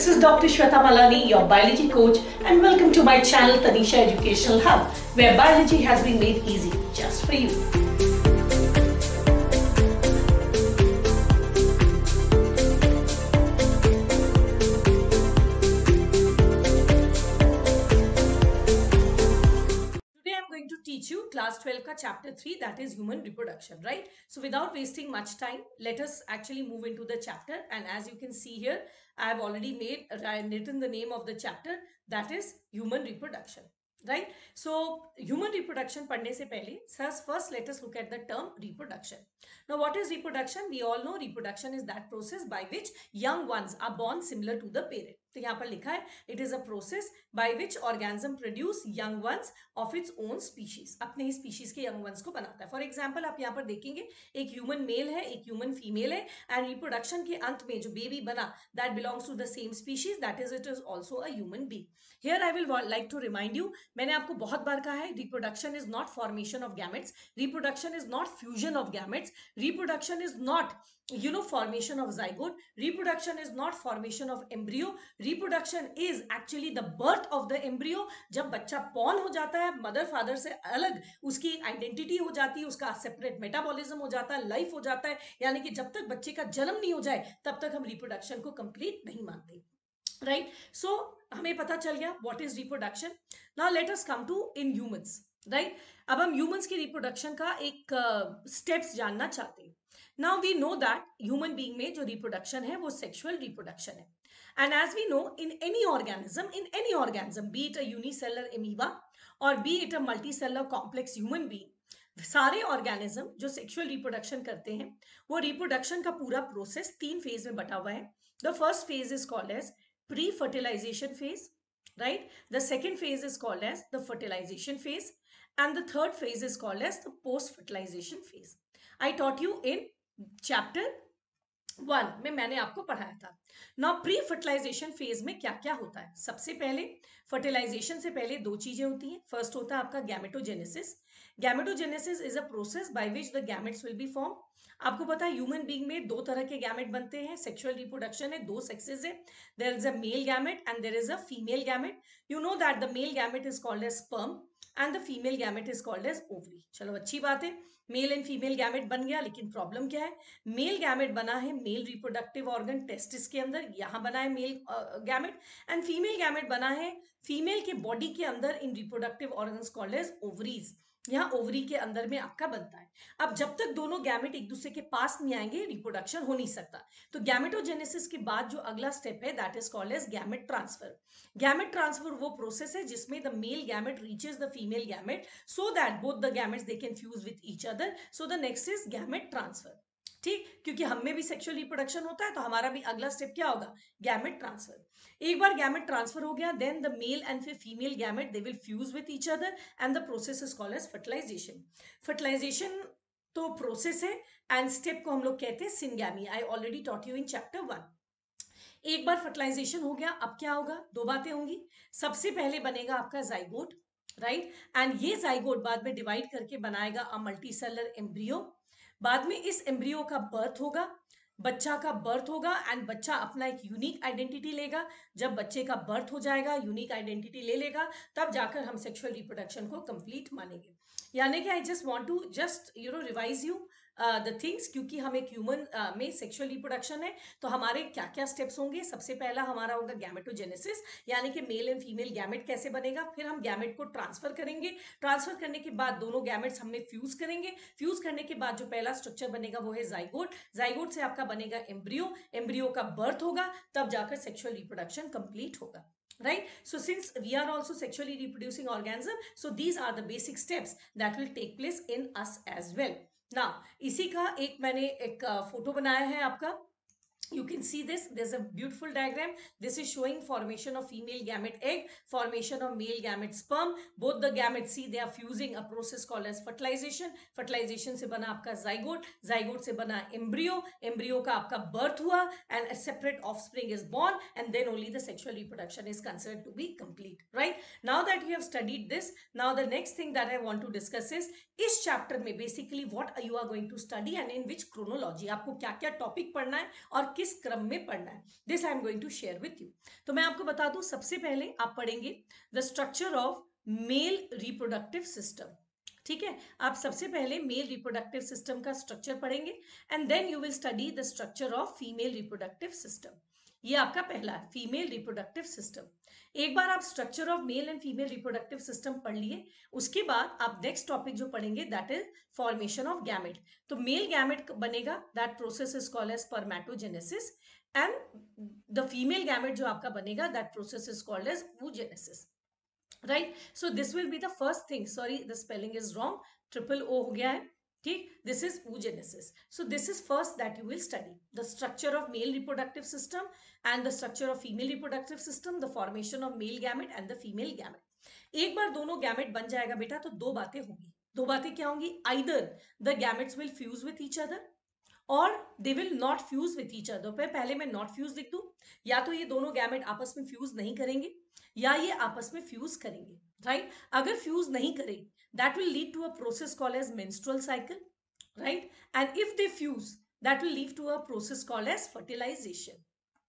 This is Dr. Shweta Malani, your biology coach, and welcome to my channel Tanisha Educational Hub, where biology has been made easy just for you. chapter 3 that is human reproduction, right? So without wasting much time, let us actually move into the chapter. And as you can see here, I have already made written the name of the chapter that is human reproduction. Right. So human reproduction Pandey. se pehle, first let us look at the term reproduction. Now what is reproduction? We all know reproduction is that process by which young ones are born similar to the parent तो यहाँ पर लिखा है it is a process by which organism produce young ones of its own species अपने ही species के young ones को बनाता है फॉर एग्जाम्पल आप यहाँ पर देखेंगे एक ह्यूमन मेल है एक ह्यूमन फीमेल है एंड रिप्रोडक्शन के अंत में जो बेबी बना that belongs to the same species that is it is also a human being here I will like to remind you मैंने आपको बहुत बार कहा है reproduction is not formation of gametes reproduction is not fusion of gametes reproduction is not you know formation of zygote reproduction is not formation of embryo reproduction is actually the birth of the embryo जब बच्चा pawn हो जाता है mother father से अलग उसकी identity हो जाती है उसका सेपरेट मेटाबॉलिज्म हो जाता है लाइफ हो जाता है यानी कि जब तक बच्चे का जन्म नहीं हो जाए तब तक हम रिप्रोडक्शन को कंप्लीट नहीं मानते राइट right? सो so, हमें पता चल गया what is reproduction now let us come to in humans right अब हम ह्यूमंस की रिप्रोडक्शन का एक स्टेप्स uh, जानना चाहते हैं now we know that human being में जो रिप्रोडक्शन है वो सेक्शुअल रिप्रोडक्शन है and as we know in any organism in any organism be it a unicellular और be it a multicellular complex human being सारे organism जो sexual reproduction करते हैं वो रिप्रोडक्शन का पूरा प्रोसेस तीन फेज में बटा हुआ है the first phase is called as pre fertilization phase right the second phase is called as the fertilization phase and the third phase is called as the post fertilization phase I taught you in chapter one में मैंने आपको पढ़ाया था now pre fertilization phase में क्या क्या होता है सबसे पहले फर्टिलाइजेशन से पहले दो चीजें होती हैं फर्स्ट होता है आपका gametogenesis gametogenesis is a process by which the gametes will be form आपको पता है ह्यूमन बीइंग में दो तरह के गैमेट बनते हैं सेक्सुअल रिप्रोडक्शन है दो सेक्सेज है there is a male gamete and there is a female gamete you know that the male gamete is called as sperm and the female gamete is called as ovary चलो अच्छी बात है mail and female gamete बन गया लेकिन problem क्या है male gamete बना है मेल रिप्रोडक्टिव ऑर्गन टेस्टिस के अंदर यहाँ बना है male gamete and female gamete बना है फीमेल के बॉडी के अंदर in reproductive organ called as ovaries यहाँ ओवरी के अंदर में आपका बनता है अब जब तक दोनों गैमेट एक दूसरे के पास नहीं आएंगे रिप्रोडक्शन हो नहीं सकता तो गैमेटोजेनेसिस के बाद जो अगला स्टेप है that is called as gamete transfer gamete transfer वो प्रोसेस है जिसमें the male gamete reaches the female gamete so that both the gametes they can fuse with each other so the next is gamete transfer ठीक क्योंकि हम में भी sexual reproduction होता है तो हमारा भी अगला स्टेप क्या होगा गैमेट ट्रांसफर एक बार गैमेट ट्रांसफर हो गया देन द मेल एंड फिर female gamete they will fuse with each other and the process is call as fertilization fertilization तो प्रोसेस है एंड स्टेप को हम लोग कहते हैं syngamy I already taught you in chapter one एक बार फर्टिलाइजेशन हो गया अब क्या होगा दो बातें होंगी सबसे पहले बनेगा आपका जाइगोट राइट एंड ये जाइगोट बाद में डिवाइड करके बनाएगा अ मल्टी सेलर एम्ब्रियो बाद में इस एम्ब्रियो का बर्थ होगा बच्चा का बर्थ होगा एंड बच्चा अपना एक यूनिक आइडेंटिटी लेगा जब बच्चे का बर्थ हो जाएगा यूनिक आइडेंटिटी ले लेगा तब जाकर हम सेक्सुअल रिप्रोडक्शन को कंप्लीट मानेंगे यानी कि I just want to just you know revise you the things क्योंकि हम एक ह्यूमन uh, में सेक्शुअल रिप्रोडक्शन है तो हमारे क्या क्या स्टेप्स होंगे सबसे पहला हमारा होगा गैमेटोजेनेसिस यानी कि मेल एंड फीमेल गैमेट कैसे बनेगा फिर हम गैमेट को ट्रांसफर करेंगे ट्रांसफर करने के बाद दोनों गैमेट्स हमें फ्यूज करेंगे फ्यूज करने के बाद जो पहला स्ट्रक्चर बनेगा वो है जाइगोट जाइगोट से आपका बनेगा एम्ब्रियो एम्ब्रियो का बर्थ होगा तब जाकर सेक्शुअल रिप्रोडक्शन कंप्लीट होगा right so since we are also sexually reproducing organism so these are the basic steps that will take place in us as well ना इसी का एक मैंने एक फोटो बनाया है आपका you can see this there's a beautiful diagram this is showing formation of female gamete egg formation of male gamete sperm both the gametes see they are fusing a process called as fertilization fertilization se bana आपका zygote zygote se bana embryo embryo ka आपका birth hua and a separate offspring is born and then only the sexual reproduction is considered to be complete right now that you have studied this now the next thing that I want to discuss is इस chapter में basically what you are going to study and in which chronology आपको kya kya topic पढ़ना है और किस क्रम में पढ़ना है this I am going to share with you तो मैं आपको बता दू सबसे पहले आप पढ़ेंगे the structure of male reproductive system ठीक है आप सबसे पहले मेल रिप्रोडक्टिव सिस्टम का स्ट्रक्चर पढ़ेंगे and then you will study the structure of female reproductive system ये आपका पहला फीमेल रिप्रोडक्टिव सिस्टम एक बार आप structure of male and female reproductive system पढ़ लिए उसके बाद आप नेक्स्ट टॉपिक जो पढ़ेंगे that is formation of gamete तो मेल गैमेट बनेगा that process is called as spermatogenesis and the female gamete जो आपका बनेगा that process is called as oogenesis right so this will be the first thing sorry the spelling is wrong triple O हो गया है ठीक this is oogenesis so this is first that you will study the structure of male reproductive system and the structure of female reproductive system the formation of male gamete and the female gamete एक बार दोनों gamete बन जाएगा बेटा तो दो बातें होंगी दो बातें क्या होंगी either the gametes will fuse with each other और they will not fuse with each other पे पहले मैं नॉट फ्यूज लिख दूं या तो ये दोनों गैमेट आपस में फ्यूज नहीं करेंगे या ये आपस में फ्यूज करेंगे राइट right? अगर फ्यूज नहीं करें that will lead to a process called as menstrual cycle right and if they fuse that will lead to a process called as fertilization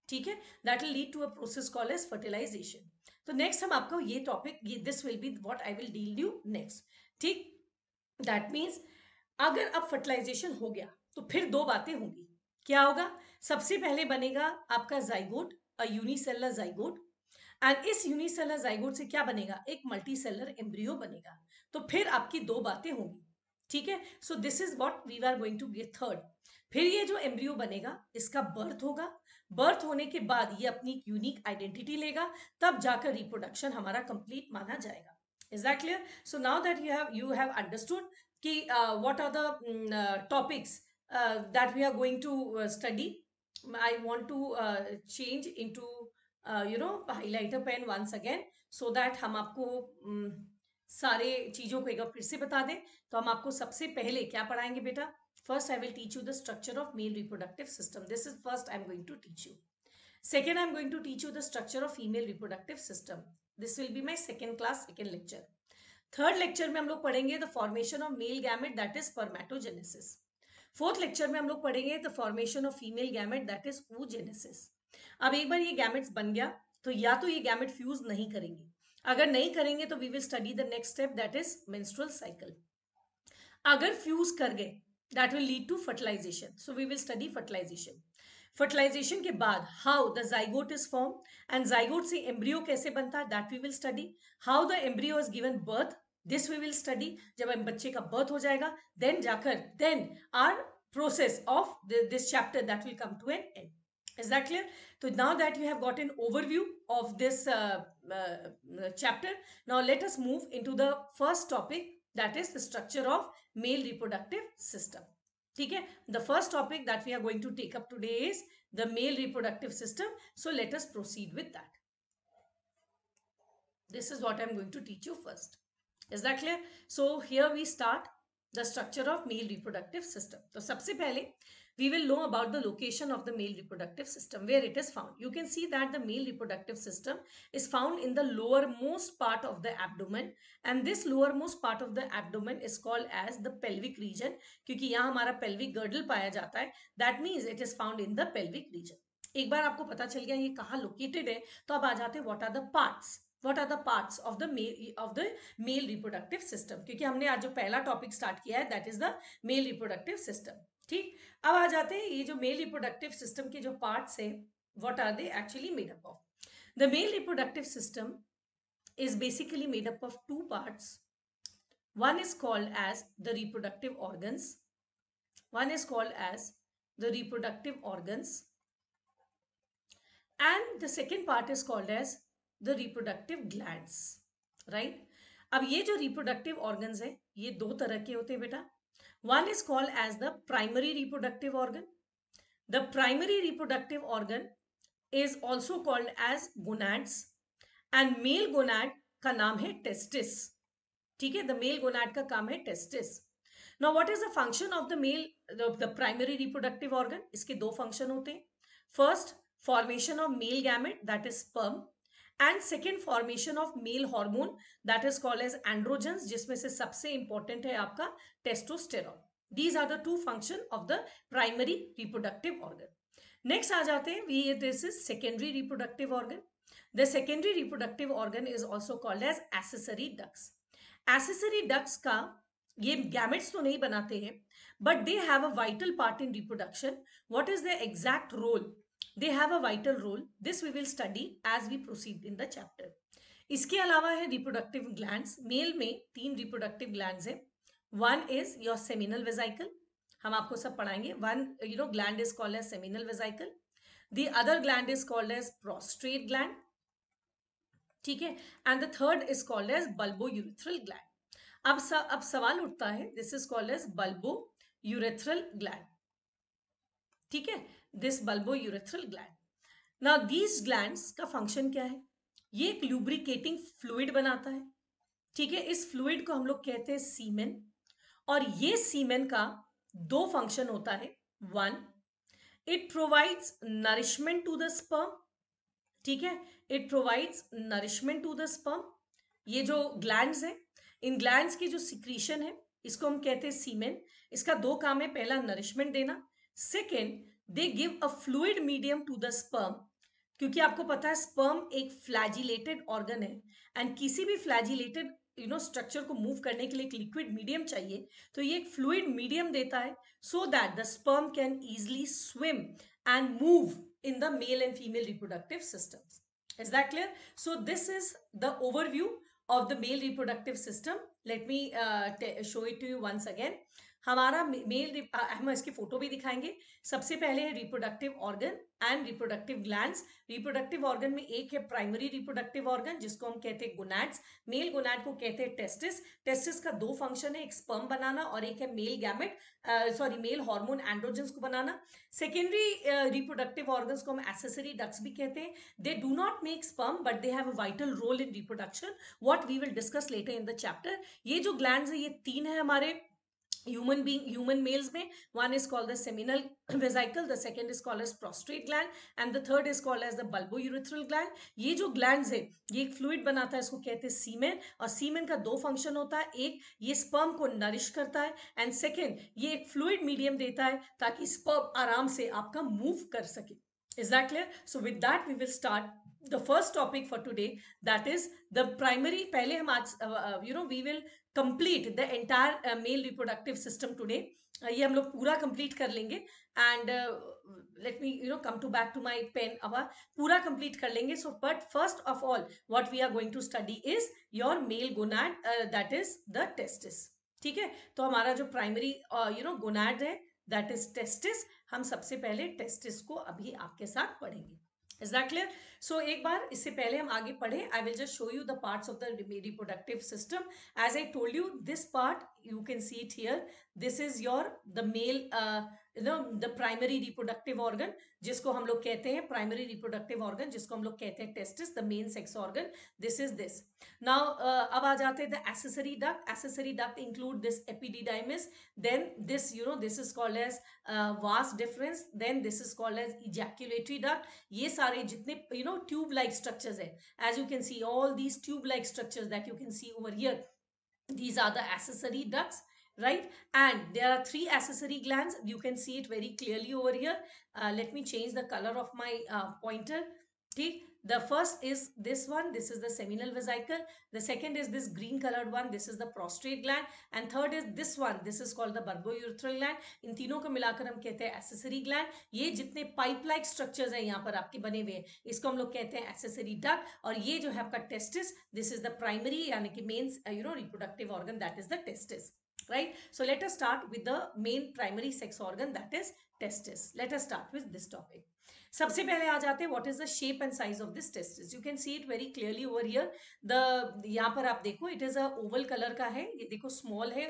ठीक है that will lead to a process call as fertilization तो next हम आपको ये topic this will be what I will deal you next ठीक that means अगर अब fertilisation हो गया तो फिर दो बातें होंगी क्या होगा सबसे पहले बनेगा आपका zygote a unicellular zygote and इस यूनिसेलर जाइगोट से क्या बनेगा एक मल्टी सेलर एम्ब्रियो बनेगा तो फिर आपकी दो बातें होंगी ठीक है so this is what we are going to get third फिर ये जो एम्ब्रियो बनेगा इसका बर्थ होगा बर्थ होने के बाद ये अपनी यूनिक आइडेंटिटी लेगा तब जाकर रिप्रोडक्शन हमारा कंप्लीट माना जाएगा is that clear so now that you have you have understood कि what are the topics that we are going to study I want to change into you know highlighter pen once again so that हम आपको mm, सारे चीज़ों को एक बार फिर से बता दें तो हम आपको सबसे पहले क्या पढ़ाएंगे बेटा first I will teach you the structure of male reproductive system this is first I am going to teach you second I am going to teach you the structure of female reproductive system this will be my second class second lecture third lecture में हम लोग पढ़ेंगे the formation of male gamete that is spermatogenesis fourth lecture में हम लोग पढ़ेंगे the formation of female gamete that is oogenesis अब एक बार ये गैमेट्स बन गया तो या तो ये गैमेट फ्यूज नहीं करेंगे अगर नहीं करेंगे तो we will study the next step that is menstrual cycle अगर फ्यूज कर गए that will lead to fertilization so we will study fertilization fertilization के बाद how the zygote is form and zygote से एम्ब्रियो कैसे बनता है that we will study how the embryo is given birth this we will study जब बच्चे का birth हो जाएगा देन जाकर then are process of this chapter that will come to an end is that clear? So now that you have got an overview of this uh, uh, uh, chapter, now let us move into the first topic that is the structure of male reproductive system. Okay, the first topic that we are going to take up today is the male reproductive system. So let us proceed with that. This is what I am going to teach you first. Is that clear? So here we start the structure of male reproductive system. So सबसे पहले we will know about the location of the male reproductive system, where it is found. You can see that the male reproductive system is found in the lowermost part of the abdomen and this lowermost part of the abdomen is called as the pelvic region kyunki yahan hamara pelvic girdle paya jata hai That means it is found in the pelvic region. एक बार आपको पता चल गया ये कहाँ located है तो अब आ जाते हैं what are the parts what are the parts of the male of the male reproductive system क्योंकि हमने आज जो पहला टॉपिक स्टार्ट किया है that is the male reproductive system ठीक अब आ जाते हैं ये जो मेल रिप्रोडक्टिव सिस्टम के जो पार्ट्स हैं what are they actually made up of the male reproductive system is basically made up of two parts one is called as the reproductive organs one is called as the reproductive organs and the second part is called as the reproductive gland right अब ये जो reproductive organs है ये दो तरह के होते हैं बेटा One is called as the primary reproductive organ. The primary reproductive organ is also called as gonads and male gonad ka naam hai testis theek hai the male gonad ka kaam hai testis now what is the function of the male the, the primary reproductive organ iske do function hote hain first formation of male gamete that is sperm and second formation of male hormone that is called as androgen जिसमें से सबसे important है आपका testosterone these are the two function of the primary reproductive organ next आ जाते हैं we this is secondary reproductive organ the secondary reproductive organ is also called as accessory ducts accessory ducts का ये gametes तो नहीं बनाते हैं but they have a vital part in reproduction what is the exact role they have a vital role this we will study as we proceed in the chapter इसके अलावा है reproductive glands male में तीन reproductive glands हैं one is your seminal vesicle हम आपको सब पढ़ाएंगे one you know gland is called as seminal vesicle the other gland is called as prostrate gland ठीक है and the third is called as bulbo urethral gland अब स, अब सवाल उठता है this is called as bulbo urethral gland ठीक है दिस बल्बो यूरेथ्रल ग्लैंड ना दीज ग्लैंड का फंक्शन क्या है ये एक लुब्रिकेटिंग फ्लूड बनाता है ठीक है इस फ्लूड को हम लोग कहते हैं सीमेन और ये सीमेन का दो फंक्शन होता है one it provides nourishment to the sperm ठीक है it provides nourishment to the sperm ये जो ग्लैंड है इन ग्लैंड की जो सिक्रीशन है इसको हम कहते हैं सीमेन इसका दो काम है पहला नरिशमेंट देना second they give a fluid medium to the sperm क्योंकि आपको पता है स्पर्म एक फ्लैजिलेटेड ऑर्गन है एंड किसी भी फ्लैजिलेटेड यू नो स्ट्रक्चर को मूव करने के लिए एक लिक्विड मीडियम चाहिए तो ये एक फ्लूड मीडियम देता है so that the sperm can easily swim and move in the male and female reproductive system is that clear so this is the overview of the male reproductive system let me show it to you once again हमारा male हम इसकी photo भी दिखाएंगे सबसे पहले है reproductive organ and reproductive gland reproductive organ में एक है प्राइमरी रिप्रोडक्टिव ऑर्गन जिसको हम कहते हैं गोनाड्स मेल गोनाड को कहते हैं टेस्टिस टेस्टिस का दो फंक्शन है एक स्पर्म बनाना और एक है male gamete sorry male hormone androgen को बनाना सेकेंडरी रिप्रोडक्टिव ऑर्गन को हम एसेसरी डक्स भी कहते हैं they do not make sperm but they have a vital role in reproduction what we will discuss later in the chapter ये जो gland है ये तीन है हमारे human being human males mein one is called the seminal vesicle the second is called as prostate gland and the third is called as the bulbourethral gland ye jo glands hai ye ek fluid banata hai isko kehte hai semen aur semen ka do function hota hai ek ye sperm ko nourish karta hai and second ye ek fluid medium deta hai taki sperm aaram se aapka move kar sake is that clear so with that we will start the first topic for today that is the primary pehle hum aaj you know we will complete the entire uh, male reproductive system today uh, ye hum log pura complete kar lenge and uh, let me you know come to back to my pen aba pura complete kar lenge so but first of all what we are going to study is your male gonad uh, that is the testis ठीक है तो हमारा जो primary uh, you know gonad है that is testis हम सबसे पहले testis को अभी आपके साथ पढ़ेंगे इज दैट क्लियर सो एक बार इससे पहले हम आगे पढ़े I will just show you the parts of the reproductive system as I told you this part you can see it here this is your the male the the primary reproductive organ जिसको हम लोग कहते हैं primary reproductive organ जिसको हम लोग कहते हैं testis the main sex organ this is this now अब आ जाते हैं the accessory duct accessory duct include this epididymis then this you know this is called as vas deferens then this is called as ejaculatory duct ये सारे जितने you know tube like structures है as you can see all these tube like structures that you can see over here these are the accessory ducts right and there are three accessory glands you can see it very clearly over here uh, let me change the color of my uh, pointer okay the first is this one this is the seminal vesicle the second is this green colored one this is the prostate gland and third is this one this is called the bulbourethral gland इन तीनों को मिलाकर हम कहते हैं accessory gland ये जितने pipe like structures हैं यहाँ पर आपके बने हुए हैं इसको हम लोग कहते हैं एसेसरी डक और ये जो है आपका testis this is the primary यानी कि main you know reproductive organ that is the testis right? So let us start with the main primary sex organ that is testis. Let us start with this topic. सबसे पहले आ जाते हैं what is the shape and size of this testis you can see it very clearly over here the यहाँ पर आप देखो it is a oval colour का है ये देखो स्मॉल है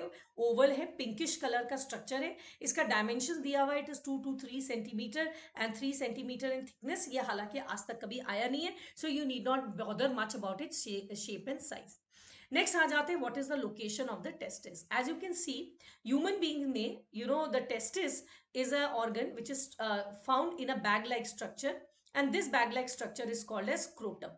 ओवल है पिंकिश कलर का स्ट्रक्चर है इसका डायमेंशन दिया हुआ है it is two to three centimetre and three centimetre in thickness ये हालांकि आज तक कभी आया नहीं है so you need not bother much about it shape and size next आ जाते हैं what is the location of the testis as you can see human being में you know the testis is a organ which is found in a bag like structure and this bag like structure is called as scrotum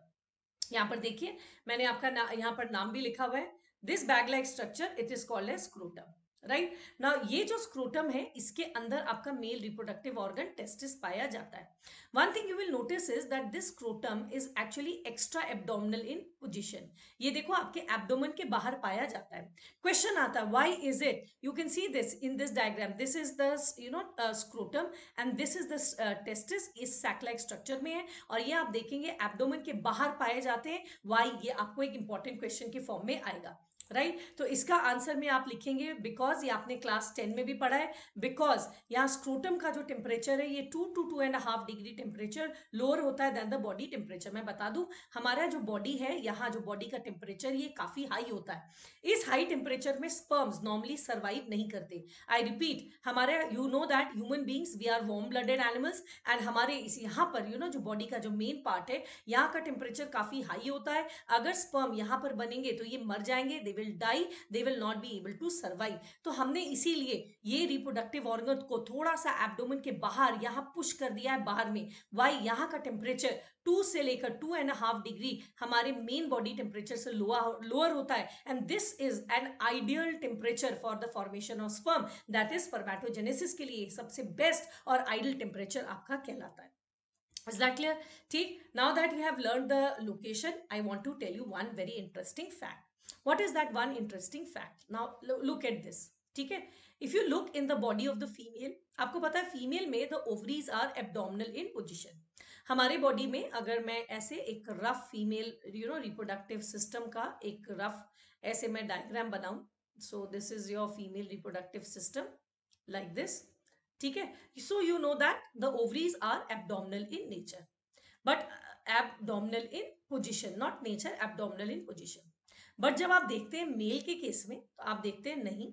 यहाँ पर देखिए मैंने आपका यहाँ पर नाम भी लिखा हुआ है this bag like structure it is called as scrotum right ना ये जो स्क्रोटम है इसके अंदर आपका मेल रिप्रोडक्टिव ऑर्गन टेस्टिस पाया जाता है one thing you will notice is that this scrotum is actually extra abdominal in position ये देखो आपके एब्डोमेन के बाहर पाया जाता है क्वेश्चन आता है why is it you can see this in this diagram this is the you know scrotum and this is the testis इस सैकलाइक स्ट्रक्चर में है और ये आप देखेंगे एब्डोमेन के बाहर पाए जाते हैं वाई ये आपको एक इंपॉर्टेंट क्वेश्चन के फॉर्म में आएगा राइट right? तो इसका आंसर में आप लिखेंगे बिकॉज ये आपने क्लास टेन में भी पढ़ा है बिकॉज यहाँ स्क्रोटम का जो टेम्परेचर है ये two to two and half degree temperature lower होता है देन द बॉडी टेम्परेचर मैं बता दूं हमारा जो बॉडी है यहाँ जो बॉडी का टेम्परेचर ये काफी हाई होता है इस हाई टेम्परेचर में स्पर्म्स नॉर्मली सर्वाइव नहीं करते आई रिपीट हमारे you know that human beings we are warm blooded animals and हमारे इस यहाँ पर यू नो जो बॉडी का जो मेन पार्ट है यहाँ का टेम्परेचर काफी हाई होता है अगर स्पर्म यहाँ पर बनेंगे तो ये मर जाएंगे will die they will not be able to survive तो हमने इसीलिए ये रिप्रोडक्टिव ऑर्गन को थोड़ा सा एबडोमिन के बाहर यहाँ पुश कर दिया है बाहर में वाई यहाँ का टेम्परेचर टू से लेकर टू एंड हाफ डिग्री हमारे मेन बॉडी टेम्परेचर से लोअर होता है and this is an ideal temperature for the formation of sperm that is spermatogenesis के लिए सबसे बेस्ट और आइडियल टेम्परेचर आपका कहलाता है Is that clear? ठीक Now that you have learned the location, I want to tell you one very interesting fact. what is that one interesting fact now look at this ठीक है if you look in the body of the female आपको पता है female में the ovaries are abdominal in position हमारे बॉडी में अगर मैं ऐसे एक rough female you know reproductive system का एक रफ ऐसे मैं डायग्राम बनाऊं so this is your female reproductive system like this ठीक है so you know that the ovaries are abdominal in nature but abdominal in position not nature abdominal in position but जब आप देखते हैं mail के case में तो आप देखते हैं नहीं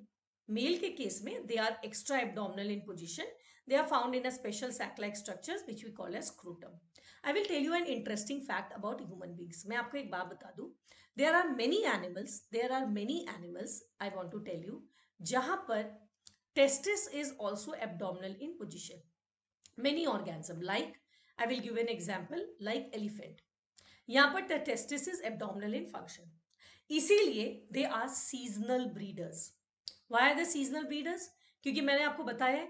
मेल के केस में they are extra abdominal in position they are found in a special saclike structure which we call as scrotum I will tell you an interesting fact about human beings मैं आपको एक बात बता दू there are many animals there are many animals I want to tell you जहां पर testis is also abdominal in position many organism like I will give an example like elephant यहाँ पर testis is abdominal in function इसीलिए they are seasonal breeders why are the seasonal breeders क्योंकि मैंने आपको बताया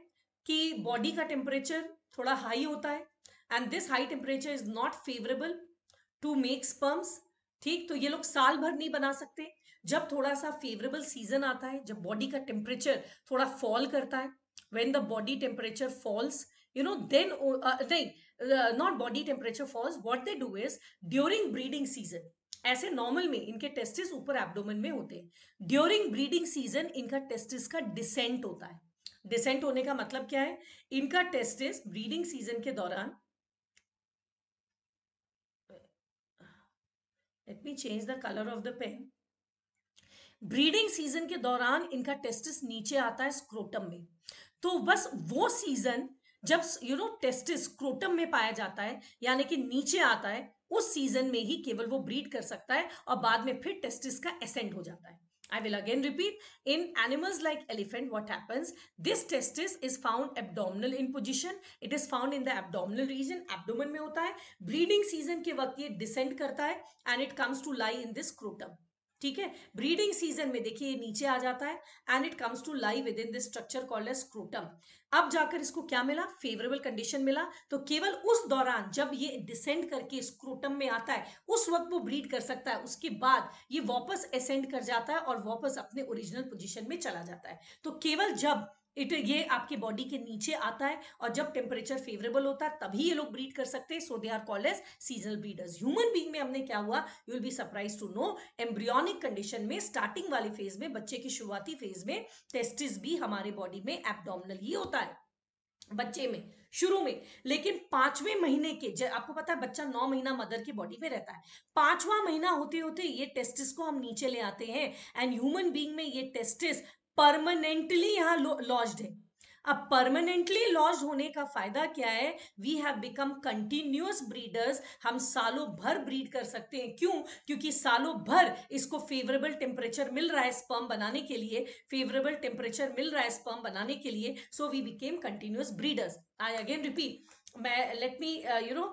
कि बॉडी का temperature थोड़ा हाई होता है and this high temperature is not favourable to make sperms ठीक तो ये लोग साल भर नहीं बना सकते जब थोड़ा सा फेवरेबल सीजन आता है जब बॉडी का टेम्परेचर थोड़ा फॉल करता है when the body temperature falls you know then नहीं not body temperature falls what they do is during breeding season ऐसे नॉर्मल में इनके टेस्टिस ऊपर एब्डोमेन में होते हैं ड्यूरिंग ब्रीडिंग सीजन इनका टेस्टिस का डिसेंट होता है डिसेंट होने का मतलब क्या है इनका टेस्टिस ब्रीडिंग सीजन के दौरान let me change the colour of the pen breeding season के दौरान इनका टेस्टिस नीचे आता है स्क्रोटम में तो बस वो सीजन जब यू नो टेस्टिस क्रोटम में पाया जाता है यानी कि नीचे आता है उस सीजन में ही केवल वो ब्रीड कर सकता है और बाद में फिर टेस्टिस का एसेंट हो जाता है I will again repeat in animals like elephant what happens this testis is found abdominal in position it is found in the abdominal region abdomen में होता है ब्रीडिंग सीजन के वक्त ये डिसेंड करता है and it comes to lie in this scrotum ठीक है ब्रीडिंग सीजन में देखिए ये नीचे आ जाता है and it comes to lie within this structure called as scrotum अब जाकर इसको क्या मिला फेवरेबल कंडीशन मिला तो केवल उस दौरान जब ये डिसेंड करके स्क्रोटम में आता है उस वक्त वो ब्रीड कर सकता है उसके बाद ये वापस असेंड कर जाता है और वापस अपने ओरिजिनल पोजिशन में चला जाता है तो केवल जब इट ये आपके बॉडी के नीचे आता है और जब टेम्परेचर फेवरेबल होता है तभी ये लोग ब्रीड कर सकते हैं so they are called as seasonal breeders human being में हमने क्या हुआ you will be surprise to know embryonic condition में स्टार्टिंग वाले फेज में बच्चे की शुरुआती फेज में टेस्टिस भी हमारे बॉडी में एबडोमिनल ही होता है बच्चे में शुरू में लेकिन पांचवें महीने के जब आपको पता है बच्चा नौ महीना मदर की बॉडी में रहता है पांचवा महीना होते होते ये टेस्टिस को हम नीचे ले आते हैं एंड ह्यूमन बीइंग में ये टेस्टिस परमानेंटली यहाँ लॉज्ड है अब परमानेंटली लॉज होने का फायदा क्या है we have become continuous breeders हम सालों भर ब्रीड कर सकते हैं क्यों क्योंकि सालों भर इसको फेवरेबल टेम्परेचर मिल रहा है स्पर्म बनाने के लिए फेवरेबल टेम्परेचर मिल रहा है स्पर्म बनाने के लिए so we became continuous breeders I again repeat मैं let me you know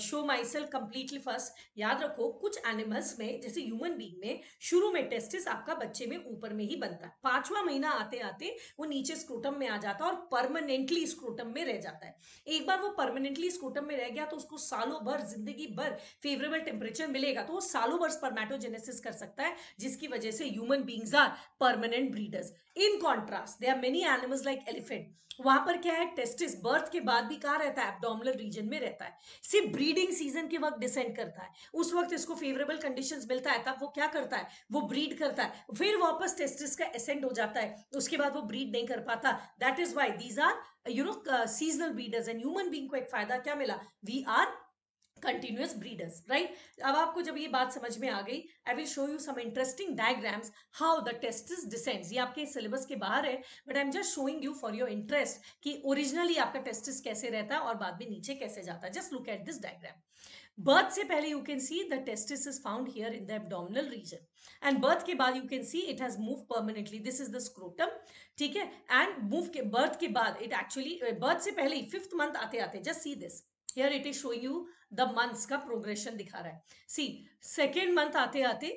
show myself completely first याद रखो कुछ एनिमल्स में जैसे ह्यूमन बींग में शुरू में टेस्टिस आपका बच्चे में ऊपर में ही बनता है पांचवा महीना आते आते वो नीचे स्क्रोटम में आ जाता है और परमानेंटली स्क्रोटम में रह जाता है एक बार वो परमानेंटली स्क्रोटम में रह गया तो उसको सालों भर जिंदगी भर फेवरेबल टेम्परेचर मिलेगा तो वो सालों भर स्पर्मेटोजेनेसिस कर सकता है जिसकी वजह से human beings are permanent breeders in contrast they are many animals like elephant वहां पर क्या है टेस्टिस बर्थ के बाद भी कहा रहता है एबडोमिनल रीजन में रहता है सिर्फ ब्रीडिंग सीजन के वक्त डिसेंड करता है उस वक्त इसको फेवरेबल कंडीशंस मिलता है तब वो क्या करता है वो ब्रीड करता है फिर वापस टेस्टिस का एसेंड हो जाता है उसके बाद वो ब्रीड नहीं कर पाता that is why these are you know seasonal breeders and human being को एक फायदा क्या मिला we are continuous breeders right अब आपको जब ये बात समझ में आ गई I will show you some interesting diagrams how the testis descends ये आपके सिलेबस के बाहर है but I am just showing you for your interest कि ओरिजिनली आपका टेस्टिस कैसे रहता है और बाद में नीचे कैसे जाता है just look at this diagram birth से पहले you can see the test is found here in the abdominal region and birth के बाद you can see it has move permanently this is the scrotum ठीक है and move के birth के बाद it actually birth से पहले fifth month आते आते just see this here it is showing you the months का प्रोग्रेशन दिखा रहा है सी सेकेंड मंथ आते आते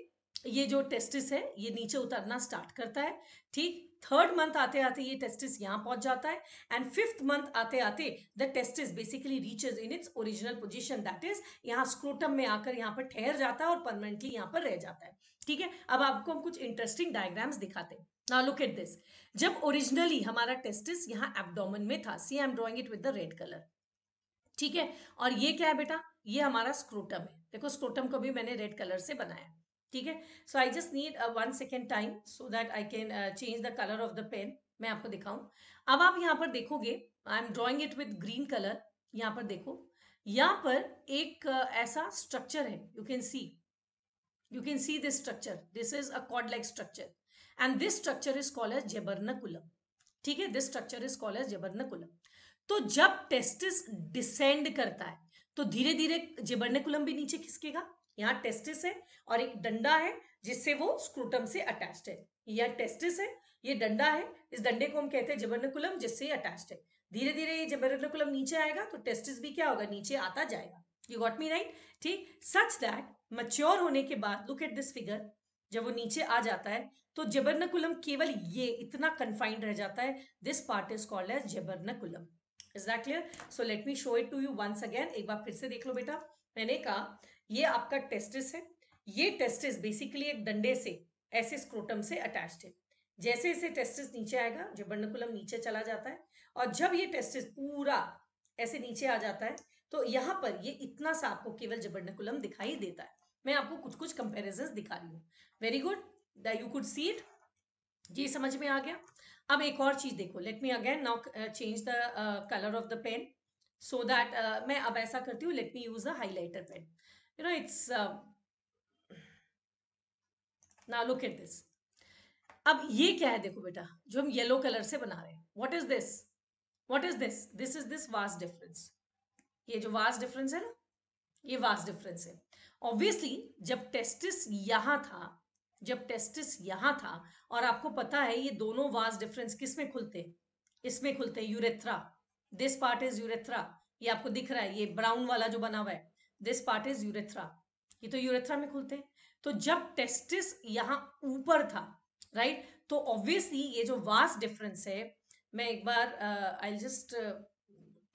ये जो टेस्टिस है ये नीचे उतरना स्टार्ट करता है ठीक थर्ड मंथ आते आते ये टेस्टिस यहाँ पहुंच जाता है एंड फिफ्थ मंथ आते आते the testis basically reaches in its original position that is यहाँ स्क्रोटम में आकर यहाँ पर ठहर जाता है और परमानेंटली यहाँ पर रह जाता है ठीक है अब आपको हम कुछ इंटरेस्टिंग डायग्राम्स दिखाते हैं Now लुक एट दिस जब ओरिजिनली हमारा टेस्टिस यहाँ एब्डोमेन में था see I am drawing it with the red colour ठीक है और ये क्या है बेटा ये हमारा स्क्रोटम है देखो स्क्रोटम को भी मैंने रेड कलर से बनाया ठीक है so I just need one second time so that I can change the colour of the pen मैं आपको दिखाऊं अब आप यहाँ पर देखोगे I am drawing it with green colour यहाँ पर देखो यहाँ पर एक uh, ऐसा स्ट्रक्चर है you can see you can see this structure this is a cord like structure and this structure is call as gubernaculum ठीक है this structure is call as gubernaculum तो जब टेस्टिस डिसेंड करता है तो धीरे धीरे जिबर्नेकुलम भी नीचे खिसकेगा यहाँ टेस्टिस है और एक डंडा है जिससे वो स्क्रूटम से अटैच्ड है यह टेस्टिस है ये डंडा है इस डंडे को हम कहते हैं जिबर्नेकुलम जिससे अटैच्ड है धीरे धीरे ये जिबर्नेकुलम नीचे आएगा तो टेस्टिस भी क्या होगा नीचे आता जाएगा यू गॉट मी राइट ठीक सच दैट मच्योर होने के बाद लुक एट दिस फिगर जब वो नीचे आ जाता है तो जेबरनकुलम केवल ये इतना कन्फाइंड रह जाता है this part is called as gubernaculum is that clear so let me show it to you once again एक बार फिर से देख लो बेटा मैंने कहा ये आपका टेस्टिस है ये टेस्टिस बेसिकली एक डंडे से ऐसे स्क्रोटम से अटैच है जैसे जैसे टेस्टिस नीचे आएगा जब जबंडकुलम नीचे चला जाता है और जब ये टेस्टिस पूरा ऐसे नीचे आ जाता है तो यहाँ पर ये इतना सा आपको केवल जबंडकुलम दिखाई देता है मैं आपको कुछ कुछ कंपेरिजन दिखा रही हूँ very good do could see it ये समझ में आ गया अब एक और चीज देखो let me again now change the colour of the pen so that मैं अब ऐसा करती हूँ let me use the highlighter pen you know it's now look at this अब ये क्या है देखो बेटा जो हम येलो कलर से बना रहे हैं what is this what is this this is this vast difference ये जो वास्ट डिफरेंस है ना ये वास्ट डिफरेंस है ऑब्वियसली जब टेस्टिस यहां था जब टेस्टिस यहाँ था और आपको पता है ये दोनों वास डिफरेंस किस में खुलते इसमें खुलते urethra this part is urethra ये आपको दिख रहा है ये ब्राउन वाला जो बना हुआ है दिस पार्ट इज यूरेथ्रा ये तो यूरेथ्रा में खुलते हैं तो जब टेस्टिस यहाँ ऊपर था राइट तो ऑब्वियसली ये जो वास डिफरेंस है मैं एक बार आई जस्ट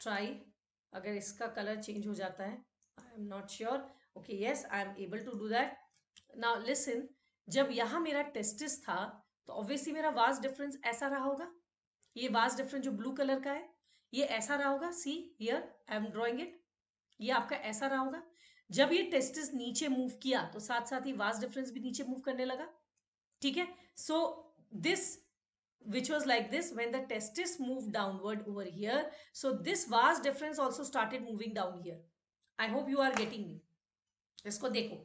ट्राई अगर इसका कलर चेंज हो जाता है I am not sure okay yes I am able to do that now listen जब यहाँ मेरा टेस्टिस था तो ऑब्वियसली मेरा वास डिफरेंस ऐसा रहा होगा ये वास डिफरेंस जो ब्लू कलर का है ये ऐसा रहा होगा see here I am drawing it ये आपका ऐसा रहा होगा जब ये टेस्टिस नीचे मूव किया तो साथ साथ ही वास डिफरेंस भी नीचे मूव करने लगा ठीक है so this which was like this when the testis move downward over here so this was difference also started moving down here I hope you are getting me इसको देखो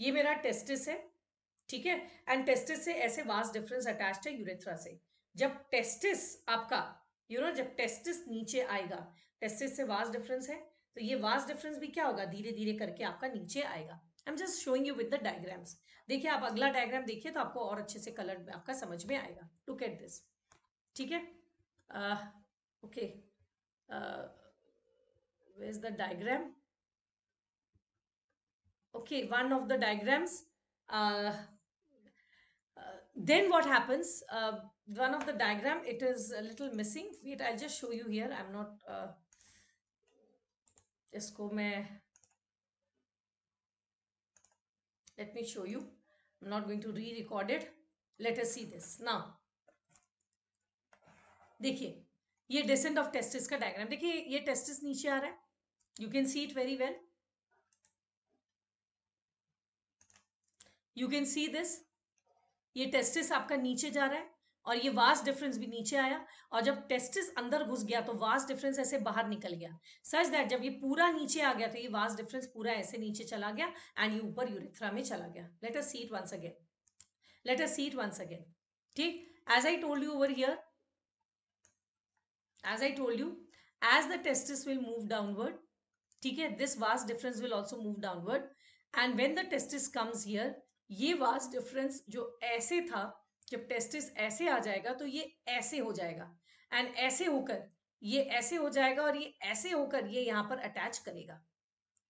ये मेरा टेस्टिस है ठीक है एंड टेस्टिस से ऐसे vas deferens attach है यूरेथ्रा से जब टेस्टिस आपका यू नो जब टेस्टिस नीचे आएगा टेस्टिस से वास डिफरेंस है तो ये वास डिफरेंस भी क्या होगा धीरे धीरे करके आपका नीचे आएगा I am just showing you with the diagrams देखिए आप अगला डायग्राम देखिए तो आपको और अच्छे से कलर आपका समझ में आएगा लुक एट दिस ठीक है okay uh, uh, where's is the diagram okay one of the diagrams then what happens uh, one of the diagram it is a little missing wait i'll just show you here i'm not uh, isko main let me show you i'm not going to re-record it let us see this now देखिए ये descent of testis का diagram देखिए ये testis नीचे आ रहा है you can see it very well you can see this ये testis आपका नीचे जा रहा है और ये वास्ट डिफरेंस भी नीचे आया और जब टेस्टिस अंदर घुस गया तो वास्ट डिफरेंस ऐसे बाहर निकल गया सच दैट जब ये पूरा नीचे आ गया तो ये वास्ट डिफरेंस पूरा ऐसे नीचे चला गया एंड ये ऊपर यूरिथ्रा में चला गया let us see it once again let us see it once again ठीक as I told you over here as I told you as the testis will move downward ठीक है this vast difference will also move downward and when the testis comes here ये was difference जो ऐसे था जब testis ऐसे आ जाएगा तो ये ऐसे हो जाएगा एंड ऐसे होकर ये ऐसे हो जाएगा और ये ऐसे होकर ये यहां पर अटैच करेगा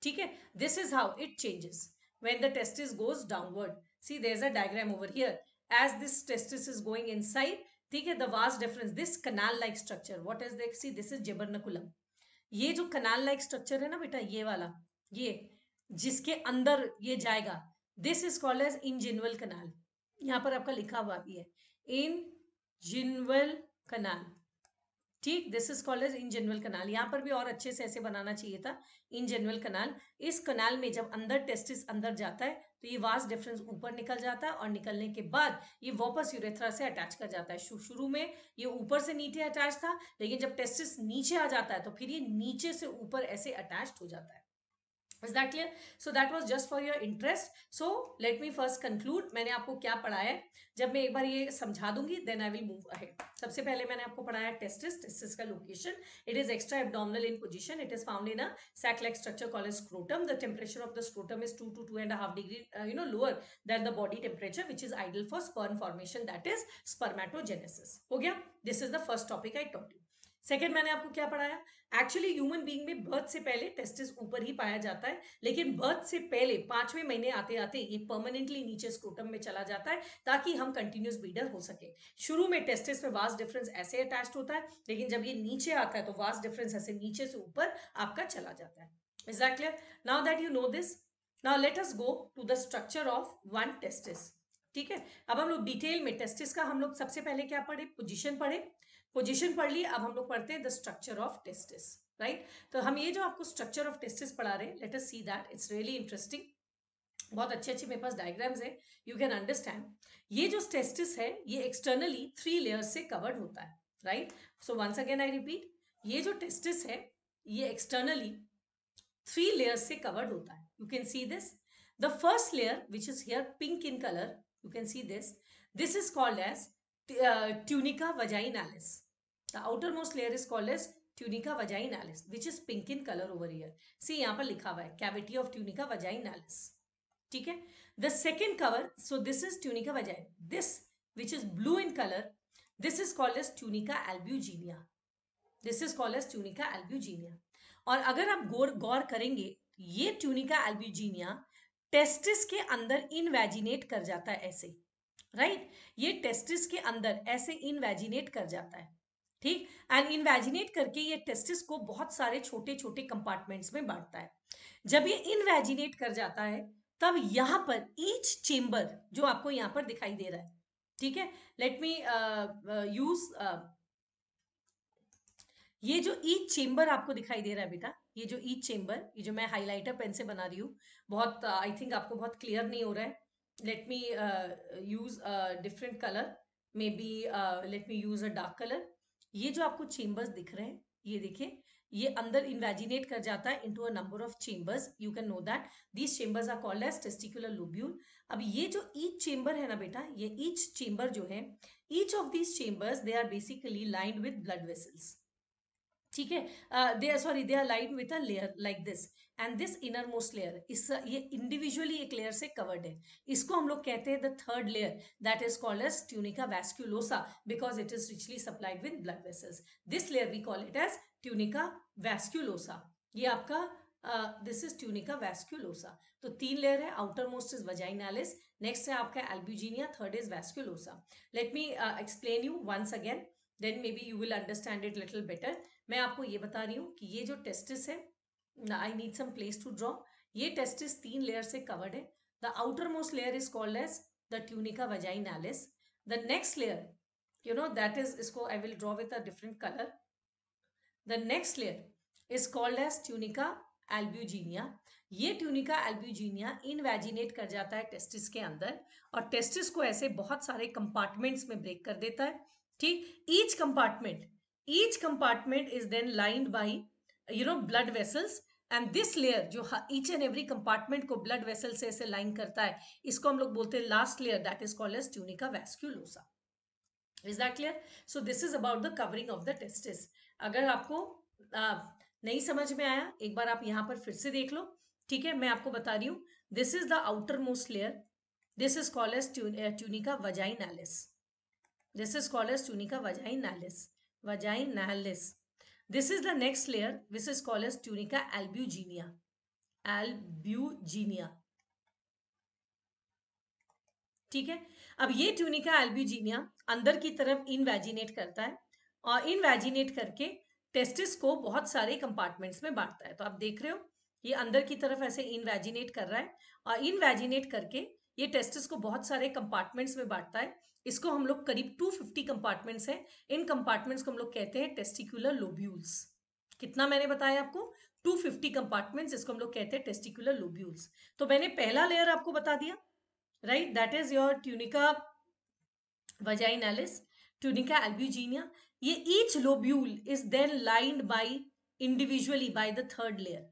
ठीक है this is how it changes when the testis goes downward see there is a diagram over here as this testis is going inside ठीक है the was difference this canal like structure what is the this is gubernaculum ये जो कनाल like structure है ना बेटा ये वाला ये जिसके अंदर ये जाएगा this is called as inguinal canal यहाँ पर आपका लिखा हुआ भी है इन जिनवल कनाल ठीक this is called as inguinal canal यहाँ पर भी और अच्छे से ऐसे बनाना चाहिए था इन जनरल कनाल इस कनाल में जब अंदर टेस्टिस अंदर जाता है तो ये वास डिफरेंस ऊपर निकल जाता है और निकलने के बाद ये वापस यूरेथ्रा से अटैच कर जाता है शुरू में ये ऊपर से नीचे अटैच था लेकिन जब टेस्टिस नीचे आ जाता है तो फिर ये नीचे से ऊपर ऐसे अटैच हो जाता है is that clear so that was just for your interest so let me first conclude मैंने आपको क्या पढ़ाया है जब मैं एक बार ये समझा दूंगी then I will move ahead सबसे पहले मैंने आपको पढ़ाया टेस्टिस टेस्टिस का location it is extra abdominal in position it is found in a structure call as scrotum the temperature of the scrotum is two to two and half degree you know lower than the body temperature which is ideal for sperm formation that is spermatogenesis हो गया this is the first topic I topic you second मैंने आपको क्या पढ़ाया actually human being में birth से पहले testis ऊपर ही पाया जाता है लेकिन बर्थ से पहले पांचवें महीने आते आते ये परमानेंटली नीचे स्क्रोटम में चला जाता है ताकि हम कंटिन्यूस ब्रीडर हो सके शुरू में टेस्टिस में वास्ट डिफरेंस ऐसे अटैच होता है लेकिन जब ये नीचे आता है तो वास्ट डिफरेंस ऐसे नीचे से ऊपर आपका चला जाता है is that clear now that you know this now let us go to the structure of one testis ठीक है अब हम लोग डिटेल में टेस्टिस का हम लोग सबसे पहले क्या पढ़े पोजिशन पढ़े पोजिशन पढ़ ली अब हम लोग पढ़ते हैं the structure of testis right तो हम ये जो आपको स्ट्रक्चर ऑफ टेस्टिस पढ़ा रहे हैं let's see that it's really interesting बहुत अच्छे अच्छे मेरे पास डायग्राम्स है यू कैन अंडरस्टैंड ये जो टेस्टिस है ये एक्सटर्नली थ्री लेयर से कवर्ड होता है right so once again I repeat ये जो टेस्टिस है ये एक्सटर्नली थ्री लेयर्स से कवर्ड होता है you can see this the first layer which is here pink in colour you can see this this is called as tunica vaginalis the outer most layer is called as tunica vaginalis which is pink in colour over here see यहां पर लिखा हुआ है cavity of tunica vaginalis ठीक है the second cover so this is tunica vagina this which is blue in colour this is called as tunica albuginea this is called as tunica albuginea और अगर आप गौर गौर करेंगे ये ट्यूनिका एल्ब्यूजीनिया टेस्टिस के अंदर invaginate कर जाता है ऐसे राइट ये टेस्टिस के अंदर ऐसे इनवेजिनेट कर जाता है ठीक एंड इनवेजिनेट करके ये टेस्टिस को बहुत सारे छोटे छोटे कंपार्टमेंट्स में बांटता है जब ये इनवेजिनेट कर जाता है तब यहाँ पर ईच चेम्बर जो आपको यहाँ पर दिखाई दे रहा है ठीक है लेट मी यूज ये जो ईच चेम्बर आपको दिखाई दे रहा है बेटा ये जो ईच चेम्बर ये जो मैं हाईलाइटर पेन से बना रही हूँ बहुत आई uh, थिंक आपको बहुत क्लियर नहीं हो रहा है let me uh, use a different color maybe uh, let me use a dark color ये जो आपको chambers दिख रहे हैं ये देखिए ये अंदर इमेजिनेट कर जाता है into a number of chambers you can know that these chambers are called as testicular lobule अब ये जो ईच चेंबर है ना बेटा ये ईच चेंबर जो है each of these chambers they are basically lined with blood vessels ठीक है they are sorry they are line with a layer like this and this inner most layer is ये individually एक layer से covered है इसको हम लोग कहते हैं the third layer that is called as tunica vasculosa because it is richly supplied with blood vessels this layer we call it as tunica vasculosa ये आपका दिस इज ट्यूनिका वैस्क्यूलोसा तो तीन लेयर है outer most is vaginalis next है आपका albuginea third is vasculosa let me explain you once again then may be you will understand it little better मैं आपको ये बता रही हूँ कि ये जो टेस्टिस है I need some place to draw ये टेस्टिस तीन लेयर से कवर्ड है the outer most layer is called as the tunica एलिस the next layer you know that is इसको I will draw with a different colour the next layer is called as tunica albuginea ये tunica एल्ब्यूजीनिया invaginate कर जाता है testis के अंदर और testis को ऐसे बहुत सारे कंपार्टमेंट्स में ब्रेक कर देता है ठीक each compartment each compartment is then lined by you know blood vessels and this layer जो ईच एंड एवरी कंपार्टमेंट को ब्लड वेसल से ऐसे लाइन करता है इसको हम लोग बोलते हैं last layer that is called as tunica vasculosa is that clear so this is about the covering of the testis अगर आपको आ, नहीं समझ में आया एक बार आप यहाँ पर फिर से देख लो ठीक है मैं आपको बता रही हूँ this is the outer most layer this is called as tunica vaginalis this is called as tunica vaginalis vaginalis This is the next layer, this is called as tunica albuginea albuginea ठीक है अब ये tunica एल्ब्यूजीनिया अंदर की तरफ invaginate करता है और इनवेजिनेट करके टेस्टिस को बहुत सारे कंपार्टमेंट्स में बांटता है तो आप देख रहे हो ये अंदर की तरफ ऐसे इनवेजिनेट कर रहा है और इनवेजिनेट करके ये टेस्टिस को बहुत सारे कंपार्टमेंट्स में बांटता है इसको हम लोग करीब 250 कंपार्टमेंट्स हैं इन कंपार्टमेंट्स को हम लोग कहते हैं टेस्टिकुलर लोब्यूल्स कितना मैंने बताया आपको 250 फिफ्टी कंपार्टमेंट्स इसको हम लोग कहते हैं टेस्टिकुलर लोब्यूल्स तो मैंने पहला लेयर आपको बता दिया right that is your tunica vaginalis tunica albuginea ये each lobule is then lined by individually by the third layer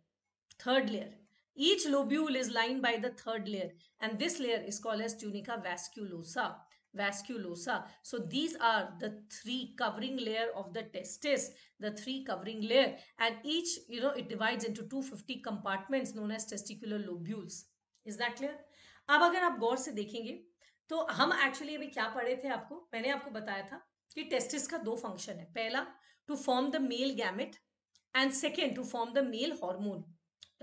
third layer Each lobule is lined by the third layer and this layer is called as tunica vasculosa. Vasculosa. So these are the three covering layer of the testis, the three covering layer and each, you know, it divides into 250 compartments known as testicular lobules. is that clear ab agar aap gaur se dekhenge to hum actually abhi kya padhe the aapko maine aapko bataya tha ki testis ka do function hai pehla to form the male gamete and second to form the male hormone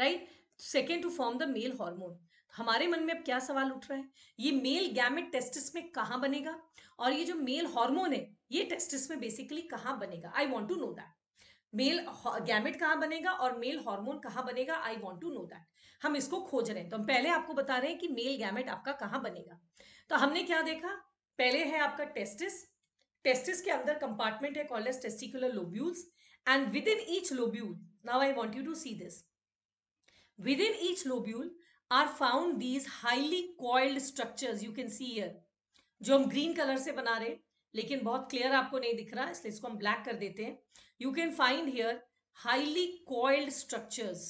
right second to form the male hormone हमारे मन में अब क्या सवाल उठ रहा है ये मेल गैमेट टेस्टिस में कहा बनेगा और ये जो मेल हॉर्मोन है ये टेस्टिस में बेसिकली कहा बनेगा I want to know that male gamete कहाँ बनेगा और मेल हार्मोन कहाँ बनेगा I want to know that हम इसको खोज रहे हैं तो हम पहले आपको बता रहे हैं कि मेल गैमेट आपका कहाँ बनेगा तो हमने क्या देखा पहले है आपका टेस्टिस टेस्टिस के अंदर कंपार्टमेंट है called as testicular lobules and within each lobule now I want you to see this Within each lobule are found these highly coiled structures you can see here. जो हम green colour से बना रहे लेकिन बहुत clear आपको नहीं दिख रहा इसलिए इसको हम ब्लैक कर देते हैं you can find highly coiled structures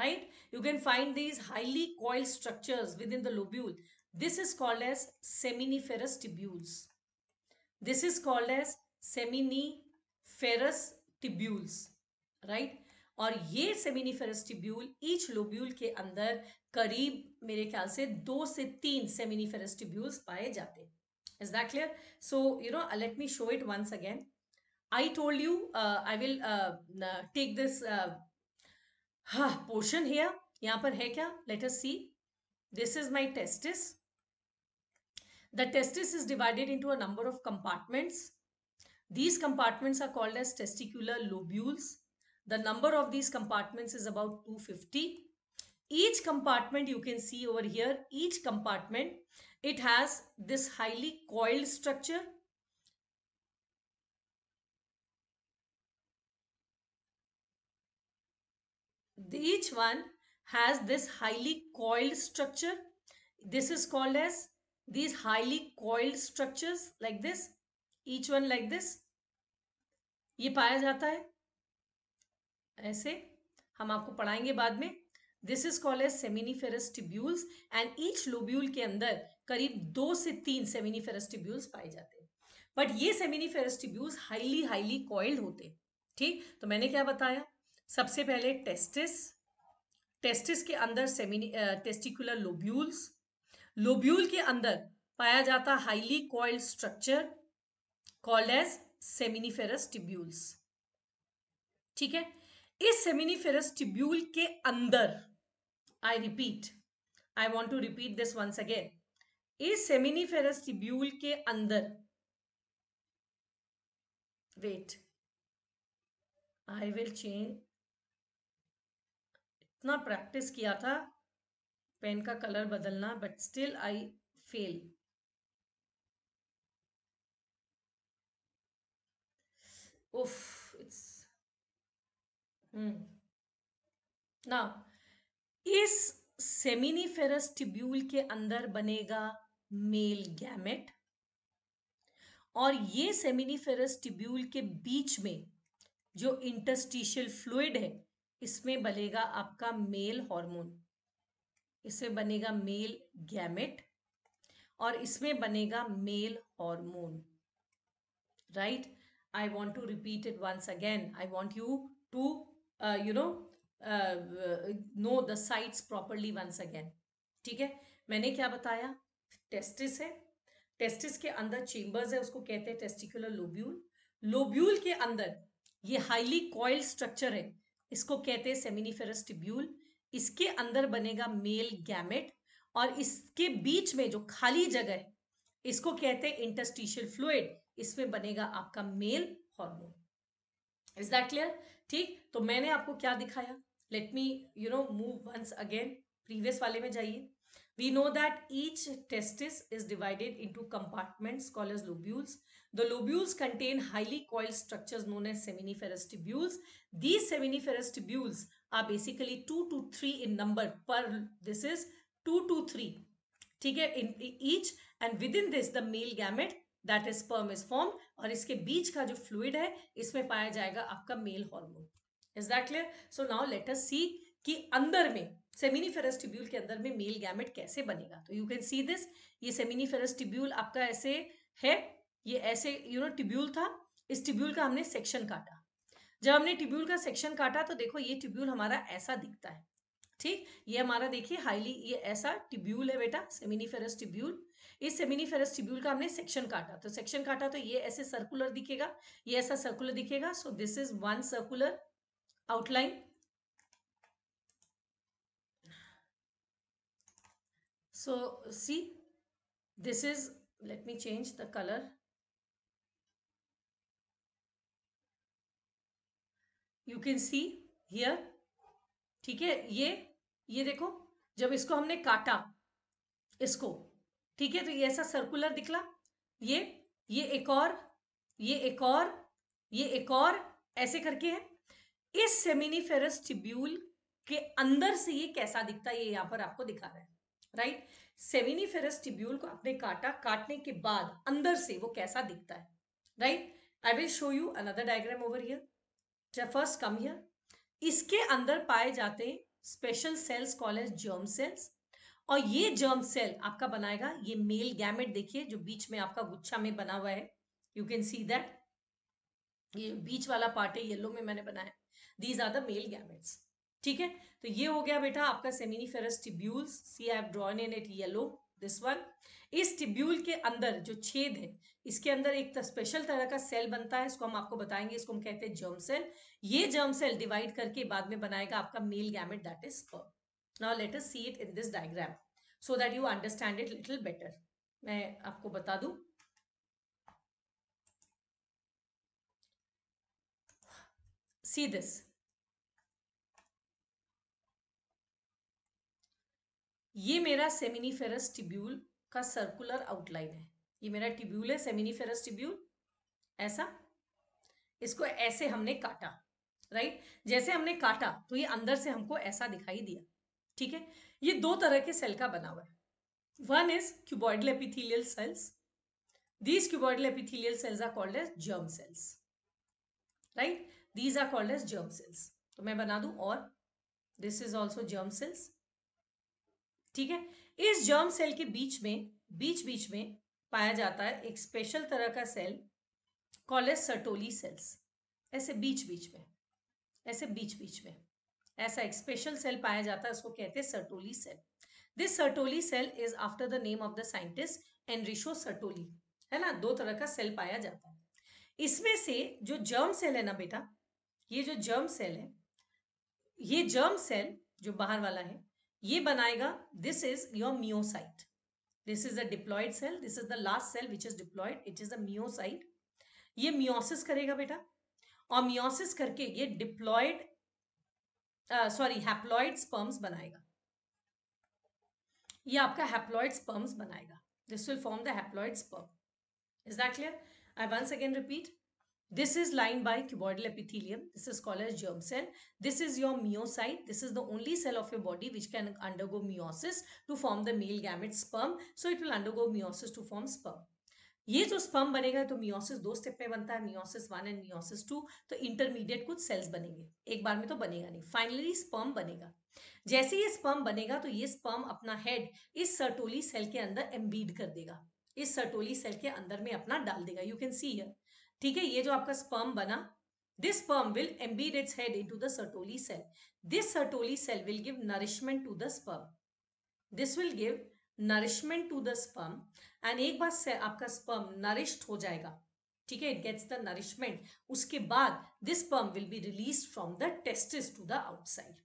right you can find these highly coiled structures within the lobule this is called as seminiferous tubules this is called as seminiferous tubules right और ये सेमिनिफेरेस्टिब्यूल each lobule के अंदर करीब मेरे ख्याल से दो से तीन सेमिनिफेरेस्टिब्यूल्स पाए जाते हैं is that clear so you know let me show it once again I told you I will take this portion here यहां पर है क्या let's see this is my testis the testis is divided into a number of compartments these compartments are called as testicular lobules The number of these compartments is about 250. Each compartment you can see over here, each compartment, it has this highly coiled structure. Each one has this highly coiled structure. This is called as these highly coiled structures like this. Each one like this. ये पाया जाता है ऐसे हम आपको पढ़ाएंगे बाद में this is call as seminiferous tubules and each lobule के अंदर करीब दो से तीन सेमिनीफेरस टिब्यूल्स पाए जाते हैं बट ये seminiferous tubules highly highly coiled होते हैं ठीक तो मैंने क्या बताया सबसे पहले टेस्टिस टेस्टिस के अंदर सेमिनी टेस्टिकुलर लोब्यूल्स लोब्यूल के अंदर पाया जाता highly coiled structure called as seminiferous tubules ठीक है इस सेमिनिफेरस ट्यूब्यूल के अंदर I repeat I want to repeat this once again इस सेमिनिफेरस ट्यूब्यूल के अंदर वेट आई विल चेंज इतना प्रैक्टिस किया था पेन का कलर बदलना बट स्टिल आई फेल उफ़ ना hmm. इस सेमिनिफेरस टिब्यूल के अंदर बनेगा मेल गैमेट और ये सेमिनिफेरस टिब्यूल के बीच में जो इंटस्टिशियल फ्लूड है इसमें बनेगा आपका मेल हार्मोन इसमें बनेगा मेल गैमेट और इसमें बनेगा male hormone right I want to repeat it once again I want you to you know know the sites properly once again ठीक है मैंने क्या बताया टेस्टिस है टेस्टिस के अंदर चेम्बर्स है उसको कहते हैं टेस्टिकुलर लोब्यूल लोब्यूल के अंदर ये हाईली कॉयल स्ट्रक्चर है इसको कहते हैं सेमिनिफेरस टिब्यूल इसके अंदर बनेगा मेल गैमेट और इसके बीच में जो खाली जगह है इसको कहते हैं इंटस्टिशियल फ्लूड इसमें बनेगा आपका male hormone is that clear ठीक तो मैंने आपको क्या दिखाया let me you know move once again previous वाले में जाइए we know that each testis is divided into compartments called as lobules the lobules contain highly coiled structures known as seminiferous tubules these seminiferous tubules are basically 2 to 3 in number per this is 2 to 3 ठीक है in each and within this the male gamete that is sperm is form और इसके बीच का जो fluid है इसमें पाया जाएगा आपका male hormone is that clear so now let us see कि अंदर में सेमिनिफेरस टिब्यूल के अंदर में मेल गैमेट कैसे बनेगा तो यू कैन सी दिस ये सेमिनिफेरस टिब्यूल आपका ऐसे है ये ऐसे यू नो टिब्यूल था इस टिब्यूल का हमने सेक्शन काटा जब हमने टिब्यूल का सेक्शन काटा तो देखो ये टिब्यूल हमारा ऐसा दिखता है ठीक ये हमारा देखिए हाईली ये ऐसा टिब्यूल है बेटा सेमिनिफेरस टिब्यूल इस सेमिनी ट्यूब्यूल का हमने सेक्शन काटा तो सेक्शन काटा तो ये ऐसे सर्कुलर दिखेगा ये ऐसा सर्कुलर दिखेगा so this is one circular outline so see this is let me change the colour you can see here ठीक है ये ये देखो जब इसको हमने काटा इसको ठीक है तो ये ऐसा सर्कुलर दिखला ये ये एक और ये एक और ये एक और ऐसे करके है इस सेमिनिफेरस टिब्यूल के अंदर से ये कैसा दिखता है ये यहाँ पर आपको दिखा रहा है राइट सेमिनिफेरस टिब्यूल को आपने काटा काटने के बाद अंदर से वो कैसा दिखता है right I will show you another diagram over here first come here इसके अंदर पाए जाते special cells called germ cells और ये जर्म सेल आपका बनाएगा ये मेल गैमेट देखिए जो बीच में आपका गुच्छा में बना हुआ है यू कैन सी दैट ये बीच वाला पार्ट है येलो में मैंने बनाया these are the male gametes ठीक है तो ये हो गया बेटा आपका ferous tubules see I have drawn in it yellow this one इस टिब्यूल के अंदर जो छेद है इसके अंदर एक स्पेशल तरह का सेल बनता है इसको हम आपको बताएंगे इसको हम कहते हैं जर्म सेल ये जर्म सेल डिवाइड करके बाद में बनाएगा आपका male gamete that is sperm now let us see it in this diagram so that you understand it little better मैं आपको बता दू सी दिस ये मेरा सेमिनिफेरस टिब्यूल का सर्कुलर आउटलाइन है ये मेरा टिब्यूल है सेमिनिफेरस टिब्यूल ऐसा इसको ऐसे हमने काटा राइट जैसे हमने काटा तो ये अंदर से हमको ऐसा दिखाई दिया ठीक है ये दो तरह के सेल का बना हुआ है one is cuboidal epithelial cells these cuboidal epithelial cells are called as germ cells right these are called as germ cells तो मैं बना दू और this is also germ cells ठीक है इस जर्म सेल के बीच में बीच बीच में पाया जाता है एक स्पेशल तरह का सेल कॉलेज सर्टोली सेल्स ऐसे बीच बीच में ऐसे बीच बीच में ऐसा एक स्पेशल सेल पाया जाता है उसको कहते हैं Sertoli cell this Sertoli cell is after the name of the scientist Enrico Sertoli है ना दो तरह का सेल पाया जाता है इसमें से जो जर्म सेल है ना बेटा ये जो जर्म सेल है ये जर्म सेल जो बाहर वाला है ये बनाएगा this is your meiocyte this is a diploid cell this is the last cell which is diploid it is the meiocyte ये मियोसिस करेगा बेटा और मियोसिस करके ये डिप्लॉयड सॉरी हैप्लॉइड स्पर्म्स बनाएगा ये आपका हैप्लॉइड स्पर्म्स बनाएगा this will form the haploid sperm is that clear I once again repeat This is lined by cuboidal epithelium. This is called as germ cell. This is your myocyte. This is the only cell of your body which can undergo meiosis to form the male gamete sperm. So it will undergo meiosis to form sperm. ये जो sperm बनेगा तो meiosis दो step में बनता है meiosis one and meiosis two तो intermediate कुछ सेल्स बनेंगे एक बार में तो बनेगा नहीं फाइनली स्पम बनेगा जैसे ये स्पम बनेगा तो ये स्पम अपना हेड इस सर्टोली सेल के अंदर एम्बीड कर देगा इस सर्टोली सेल के अंदर में अपना डाल देगा यू कैन सी हियर ठीक है ये जो आपका स्पम बना this sperm will embed its head into the Sertoli cell this Sertoli cell will give nourishment to the sperm this will give nourishment to the sperm and एक बार से आपका स्पर्म नरिश्ड हो जाएगा ठीक है इट गेट्स द नरिशमेंट उसके बाद this sperm will be release from the testis to the outside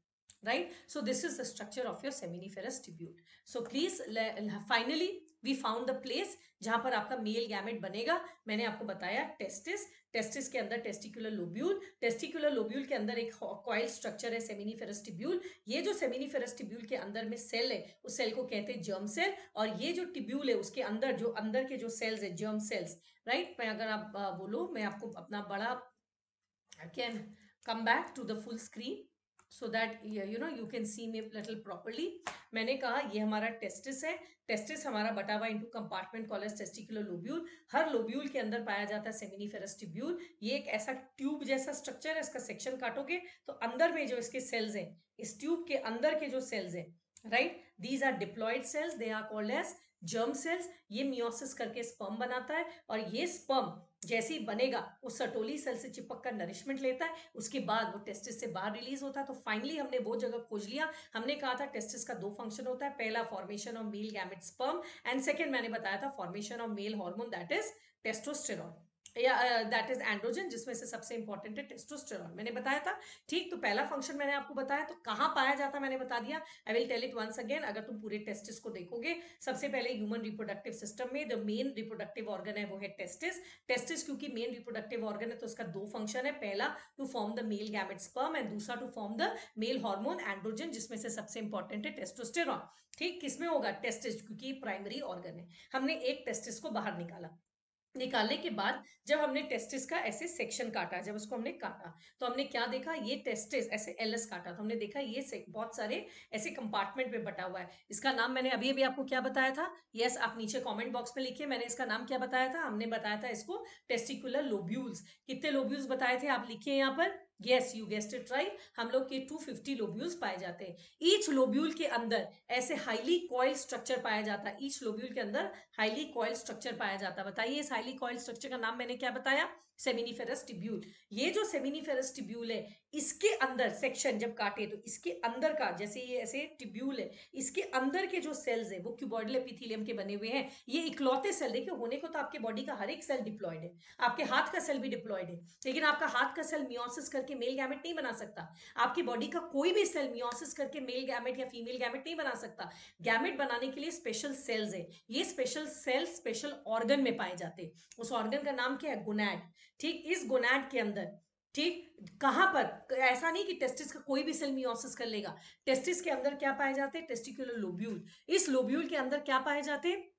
right so this is the structure of your seminiferous tubule so please finally we found the place जहां पर आपका male gamete बनेगा मैंने आपको बताया testis testis के अंदर testicular lobule testicular lobule के अंदर एक कॉयल स्ट्रक्चर है सेमिनी फेरेस्टिब्यूल ये जो सेमिनी फेरेस्टिब्यूल के अंदर में सेल है उस सेल को कहते हैं जर्म सेल और ये जो टिब्यूल है उसके अंदर जो अंदर के जो सेल्स है जर्म सेल्स राइट मैं अगर आप बोलो मैं आपको अपना बड़ा can come back to the full screen so that you know you can see may little properly मैंने कहा ये हमारा टेस्टिस है टेस्टिस हमारा बटा हुआ into compartment called testicular lobule हर लोब्यूल के अंदर पाया जाता है सेमिनी फेरेस्टिब्यूल ये एक ऐसा ट्यूब जैसा स्ट्रक्चर है इसका सेक्शन काटोगे तो अंदर में जो इसके सेल्स हैं इस ट्यूब के अंदर के जो सेल्स हैं right these are diploid cells they are called as germ cells ये मियोसिस करके स्पर्म बनाता है और ये स्पर्म जैसे ही बनेगा वो सटोली सेल से चिपक कर नरिशमेंट लेता है उसके बाद वो टेस्टिस से बाहर रिलीज होता है तो फाइनली हमने वो जगह खोज लिया हमने कहा था टेस्टिस का दो फंक्शन होता है पहला formation of male gamete sperm and second मैंने बताया था formation of male hormone that is testosterone या दैट इज एंड्रोजन जिसमें से सबसे इंपॉर्टेंट है टेस्टोस्टेरॉन मैंने बताया था ठीक तो पहला फंक्शन मैंने आपको बताया तो कहाँ पाया जाता मैंने बता दिया I will tell it once again अगर तुम पूरे टेस्टिस को देखोगे सबसे पहले ह्यूमन रिप्रोडक्टिव सिस्टम में जो मेन रिप्रोडक्टिव ऑर्गन है वो है टेस्टिस टेस्टिस क्योंकि मेन रिप्रोडक्टिव ऑर्गन है तो उसका दो फंक्शन है पहला to form the male gamete sperm and दूसरा to form the male hormone androgen जिसमें से सबसे इंपॉर्टेंट है टेस्टोस्टेरॉन ठीक किसमें होगा टेस्टिस क्योंकि प्राइमरी ऑर्गन है हमने एक टेस्टिस को बाहर निकाला निकालने के बाद जब हमने टेस्टिस का ऐसे सेक्शन काटा जब उसको हमने काटा तो हमने क्या देखा ये टेस्टिस ऐसे एलएस काटा तो हमने देखा ये से, बहुत सारे ऐसे कंपार्टमेंट में बटा हुआ है इसका नाम मैंने अभी अभी आपको क्या बताया था यस आप नीचे कमेंट बॉक्स में लिखिए मैंने इसका नाम क्या बताया था हमने बताया था इसको टेस्टिकुलर लोब्यूल्स कितने लोब्यूल्स बताए थे आप लिखिए यहाँ पर Yes, you guessed it right. हम लोग के 250 लोब्यूल्स पाए जाते हैं ईच लोब्यूल के अंदर ऐसे हाईली कॉयल स्ट्रक्चर पाया जाता है ईच लोब्यूल के अंदर हाईली कॉयल स्ट्रक्चर पाया जाता है बताइए इस हाईली कॉयल स्ट्रक्चर का नाम मैंने क्या बताया सेमिनिफेरस टिब्यूल ये जो सेमिनिफेरस टिब्यूल है इसके अंदर सेक्शन जब काटे तो इसके अंदर का जैसे ये ऐसे टिब्यूल है इसके अंदर के जो सेल्स है वो क्यूबॉडल एपिथीलियम के बने हुए हैं ये इकलौते सेल देखिए होने को तो आपके बॉडी का हर एक सेल डिप्लॉयड है आपके हाथ का सेल भी डिप्लॉयड है लेकिन आपका हाथ का सेल मियोसिस करके मेल गैमेट नहीं बना सकता आपकी बॉडी का कोई भी सेल मियोसिस करके मेल गैमेट या फीमेल गैमेट नहीं बना सकता गैमेट बनाने के लिए स्पेशल सेल्स है ये special special cell special organ में पाए जाते उस ऑर्गन का नाम क्या है गुनाड ठीक इस गुनाड के अंदर ठीक कहां पर ऐसा नहीं कि टेस्टिस का कोई भी सेल मियोसिस कर लेगा टेस्टिस के अंदर क्या पाए जाते हैं टेस्टिकुलर लोब्यूल इस लोब्यूल के अंदर क्या पाए जाते हैं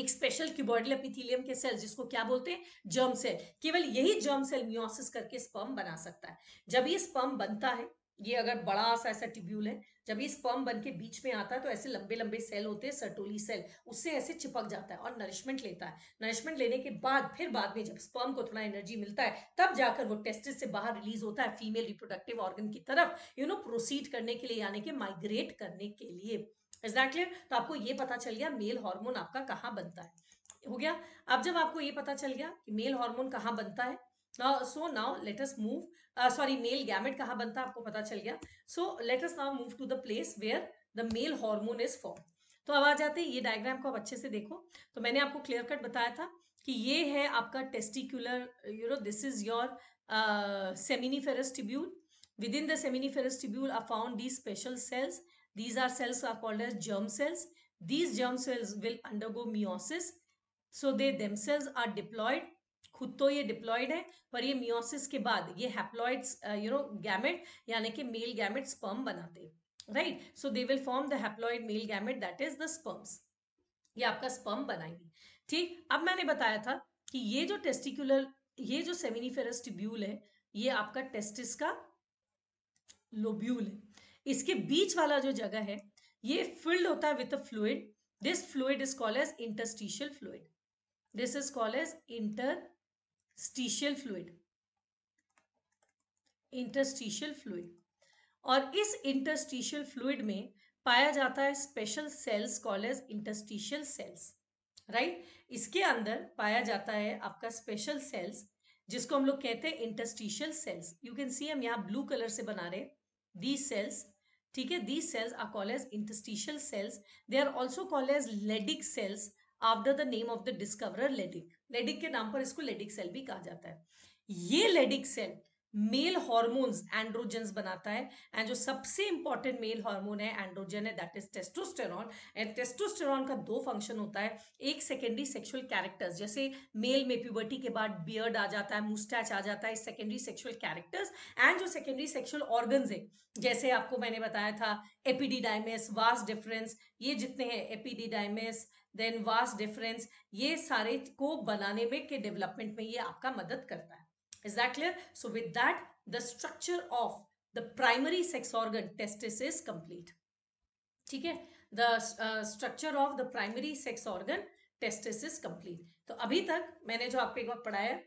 एक स्पेशल क्यूबॉइडल एपिथीलियम के सेल जिसको क्या बोलते हैं जर्म सेल केवल यही जर्म सेल मियोसिस करके स्पर्म बना सकता है जब ये स्पर्म बनता है ये अगर बड़ा सा ऐसा ट्यूब्यूल है जब ये स्पर्म बन के बीच में आता है तो ऐसे लंबे लंबे सेल होते हैं सर्टोली सेल उससे ऐसे चिपक जाता है और नरिशमेंट लेता है नरिशमेंट लेने के बाद फिर बाद में जब स्पर्म को थोड़ा एनर्जी मिलता है तब जाकर वो टेस्टिस से बाहर रिलीज होता है फीमेल रिप्रोडक्टिव ऑर्गन की तरफ यू नो प्रोसीड करने के लिए यानी कि माइग्रेट करने के लिए इज दैट क्लियर तो आपको ये पता चल गया मेल हॉर्मोन आपका कहाँ बनता है हो गया अब जब आपको ये पता चल गया कि मेल हार्मोन कहाँ बनता है so now let us move sorry male gamete कहाँ बनता आपको पता चल गया so let us now move to the place where the male hormone is form तो अब आ जाते हैं ये डायग्राम को आप अच्छे से देखो तो मैंने आपको क्लियर कट बताया था कि ये है आपका testicular you know this is your seminiferous tubule within the seminiferous tubule are found these special cells these are cells are called as germ cells these germ cells will undergo meiosis so they them are diploid खुद तो ये diploid है पर ये meiosis के बाद ये haploids you know gamete यानी कि मेल गैमेट स्पर्म बनाते हैं right so they will form the haploid male gamete that is the sperms ये आपका स्पर्म बनाएंगे ठीक अब मैंने बताया था कि ये जो टेस्टिकुलर ये जो सेमिनिफेरस ट्यूब्यूल है ये आपका टेस्टिस का लोब्यूल है इसके बीच वाला जो जगह है ये फिल्ड होता है with a fluid this fluid is called as interstitial fluid this is called as interstitial fluid interstitial fluid और इस इंटरस्टीशियल फ्लूड में पाया जाता है special cells called interstitial cells right इसके अंदर पाया जाता है आपका स्पेशल सेल्स जिसको हम लोग कहते हैं interstitial cells you can see हम यहाँ ब्लू कलर से बना रहे दी सेल्स ठीक है the cells are called interstitial cells they are also called Leydig cells after the name of the discoverer Leydig Leydig के नाम पर इसको लेडिक सेल भी कहा जाता है ये Leydig cell male hormones androgens बनाता है एंड जो सबसे इंपॉर्टेंट मेल हॉर्मोन है एंड्रोजन है that is testosterone and testosterone का दो फंक्शन होता है एक सेकेंडरी सेक्सुअल कैरेक्टर्स जैसे मेल में प्यूबर्टी के बाद बियर्ड आ जाता है मुस्टैच आ जाता है सेकेंडरी सेक्सुअल कैरेक्टर्स एंड जो सेकेंडरी सेक्सुअल ऑर्गन्स है जैसे आपको मैंने बताया था एपीडीडाइमिस वास डिफरेंस ये जितने हैं एपीडीडाइमिस देन वास्ट डिफरेंस ये सारे को बनाने में के डेवलपमेंट में ये आपका मदद करता है is that clear so with that the structure of the primary sex organ testis is complete ठीक है the structure of the primary sex organ testis is complete तो अभी तक मैंने जो आपको एक बार पढ़ाया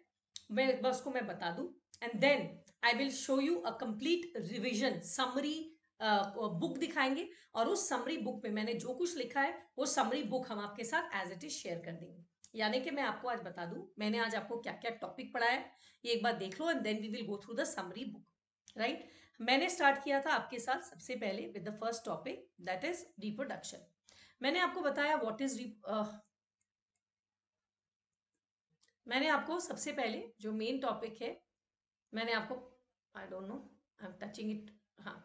मैं बस को उसको मैं बता दूं and then I will show you a complete revision summary book दिखाएंगे और उस समरी बुक में मैंने जो कुछ लिखा है वो समरी बुक हम आपके साथ एज इट इज शेयर कर देंगे यानी कि मैं आपको आज बता दूं मैंने आज आपको क्या क्या टॉपिक पढ़ाया है ये एक बार देख लो and then we will go through the summary book right मैंने स्टार्ट किया था आपके साथ सबसे पहले with the first topic that is reproduction मैंने आपको बताया व्हाट इज मैंने आपको सबसे पहले जो मेन टॉपिक है मैंने आपको I don't know I am touching it हाँ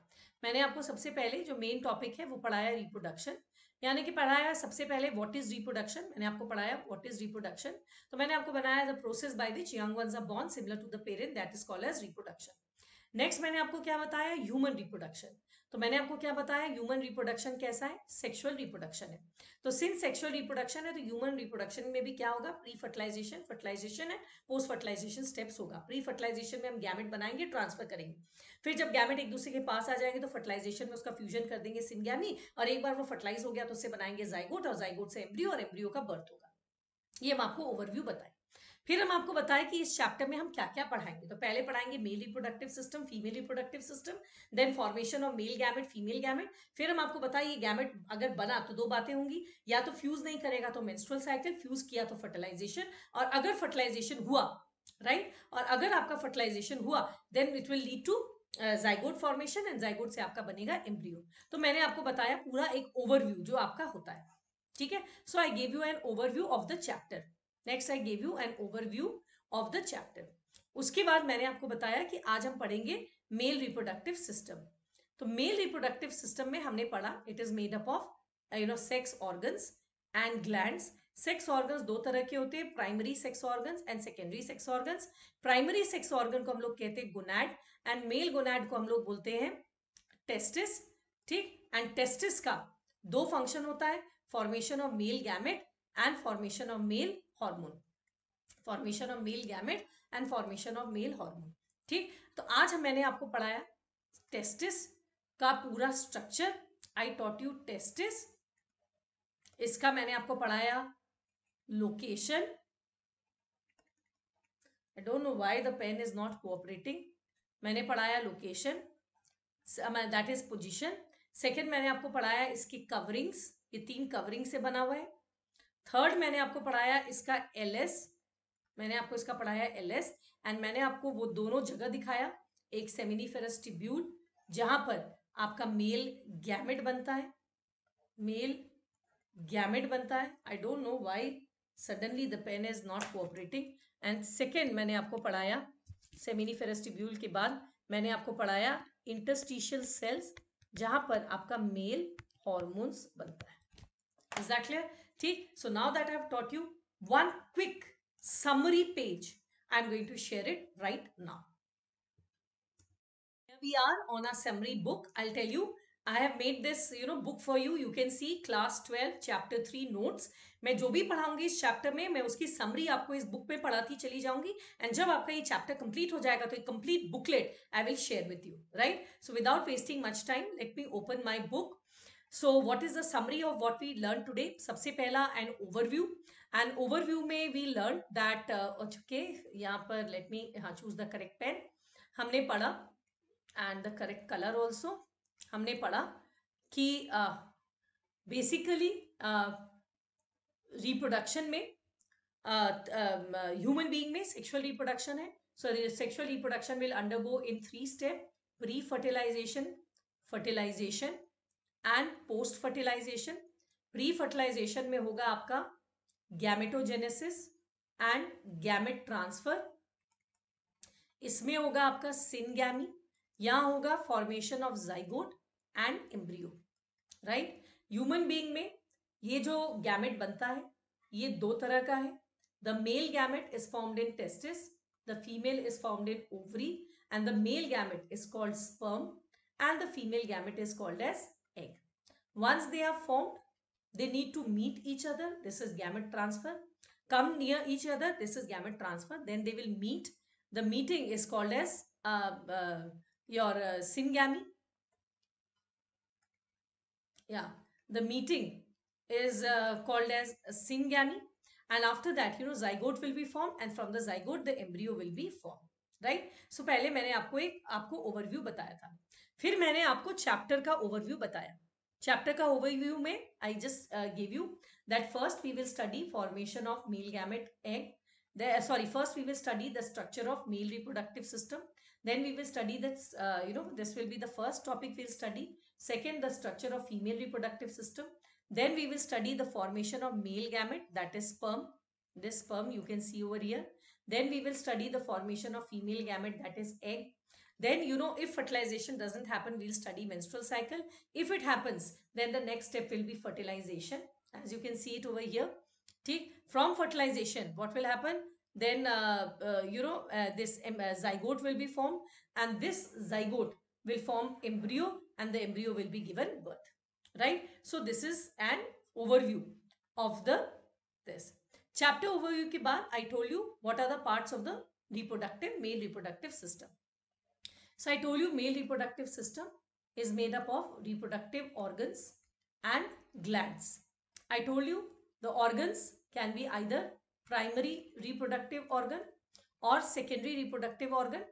मैंने आपको सबसे पहले जो मेन टॉपिक है वो पढ़ाया रिप्रोडक्शन यानी कि पढ़ाया सबसे पहले व्हाट इज रिप्रोडक्शन मैंने आपको पढ़ाया व्हाट इज रिप्रोडक्शन तो मैंने आपको बनाया the process by which young ones are born similar to the parent that is called as reproduction next मैंने आपको क्या बताया ह्यूमन रिप्रोडक्शन तो मैंने आपको क्या बताया ह्यूमन रिप्रोडक्शन कैसा है सेक्सुअल रिप्रोडक्शन है तो सिंस सेक्सुअल रिप्रोडक्शन है तो ह्यूमन रिप्रोडक्शन में भी क्या होगा प्री फर्टिलाइजेशन फर्टिलाइजेशन है पोस्ट फर्टिलाइजेशन स्टेप्स होगा प्री फर्टिलाइजेशन में हम गैमेट बनाएंगे ट्रांसफर करेंगे फिर जब गैमेट एक दूसरे के पास आ जाएंगे तो फर्टिलाइजेशन में उसका फ्यूजन कर देंगे सिंगैमी और एक बार वो फर्टिलाइज हो गया तो उससे बनाएंगे जाइगोट और जाइगोट से एम्ब्रियो और एम्ब्रियो का बर्थ होगा ये हम आपको ओवरव्यू बताए फिर हम आपको बताएं कि इस चैप्टर में हम क्या क्या पढ़ाएंगे तो पहले पढ़ाएंगे male reproductive system female reproductive system then formation of male gamete female gamete फिर हम आपको बताएं ये गैमेट अगर बना तो दो बातें होंगी या तो फ्यूज नहीं करेगा तो मेंस्ट्रुअल साइकिल फ्यूज किया तो फर्टिलाइजेशन और अगर फर्टिलाइजेशन हुआ राइट right? और अगर आपका फर्टिलाइजेशन हुआ then it will lead to zygote formation and zygote से आपका बनेगा एम्ब्रियो तो मैंने आपको बताया पूरा एक ओवरव्यू जो आपका होता है ठीक है so I gave you an overview of the chapter next I gave you an overview of the chapter उसके बाद मैंने आपको बताया कि आज हम पढ़ेंगे मेल रिप्रोडक्टिव सिस्टम तो मेल रिप्रोडक्टिव सिस्टम में हमने पढ़ा it is made up of you know sex organs and glands sex organs दो तरह के होते हैं primary sex organs and secondary sex organs primary sex organ को हम लोग कहते हैं गुनाड एंड मेल गुनाड को हम लोग बोलते हैं टेस्टिस ठीक एंड टेस्टिस का दो फंक्शन होता है formation of male gamete and formation of male hormone formation of male gamete and formation of male hormone ठीक तो आज मैंने आपको पढ़ाया टेस्टिस का पूरा structure I taught you testis इसका मैंने आपको पढ़ाया location I don't know why the pen is not cooperating मैंने पढ़ाया location that is position second मैंने आपको पढ़ाया इसकी कवरिंग्स ये तीन कवरिंग से बना हुआ है थर्ड मैंने आपको पढ़ाया इसका एल एस मैंने आपको इसका पढ़ाया एल एस एंड मैंने आपको वो दोनों जगह दिखाया एक सेमिनी ट्यूब्यूल जहां पर आपका मेल गैमेट बनता है मेल गैमेट बनता है I don't know why suddenly the pen is not cooperating and second मैंने आपको पढ़ाया सेमिनी फेरेस्टिब्यूल के बाद मैंने आपको पढ़ाया इंटरस्टिशियल सेल्स जहां पर आपका मेल हॉर्मोन्स बनता है इज दैट क्लियर ठीक so now that I have taught you one quick summary page I am going to share it right now we are on a summary book I tell you I have made this you know book for you you can see class twelve chapter three notes मैं जो भी पढ़ाऊंगी इस chapter में मैं उसकी summary आपको इस book में पढ़ाती चली जाऊंगी एंड जब आपका ये चैप्टर कंप्लीट हो जाएगा तो complete booklet I will share with you right so without wasting much time let me open my book so what is the summary of what we learn today सबसे पहला an overview and overview में we learn that okay यहाँ पर let me हाँ choose the correct pen हमने पढ़ा and the correct colour also हमने पढ़ा कि बेसिकली रिप्रोडक्शन में ह्यूमन बीइंग में सेक्सुअल रिप्रोडक्शन है so sexual reproduction will undergo in three step pre fertilisation fertilisation and post fertilisation pre fertilisation में होगा आपका गैमेटोजेनेसिस एंड गैमेट ट्रांसफर इसमें होगा आपका सिनगैमी यहां होगा formation of zygote and embryo right human being में ये जो गैमेट बनता है ये दो तरह का है the male gamete is formed in testis the female is formed in ovary and the male gamete is called sperm and the female gamete is called as egg. Once they are formed, they need to meet each other. This is gamete transfer. Come near each other. This is gamete transfer. Then they will meet. The meeting is called as uh, uh, your uh, syngamy. Yeah, the meeting is uh, called as syngamy. And after that, you know, zygote will be formed and from the zygote, the embryo will be formed. Right right? So so, पहले मैंने आपको एक आपको overview बताया था फिर मैंने आपको चैप्टर का ओवरव्यू बताया चैप्टर का ओवरव्यू में I just give you that first we will study formation of male gamete egg sorry first we will study the structure of male reproductive system then we will study two no this will be the first topic will study second the structure of female reproductive system then we will study the formation of male gamete that is sperm this sperm you can see over here then we will study the formation of female gamete that is egg Then, you know, if fertilization doesn't happen, we'll study menstrual cycle. If it happens, then the next step will be fertilization. As you can see it over here. From fertilization, what will happen? Then, uh, uh, you know, uh, this uh, zygote will be formed and this zygote will form embryo and the embryo will be given birth. Right? So, this is an overview of the this. Chapter overview ke baad, I told you what are the parts of the reproductive, male reproductive system. So I told you male reproductive system is made up of reproductive organs and glands. I told you the organs can be either primary reproductive organ or secondary reproductive organ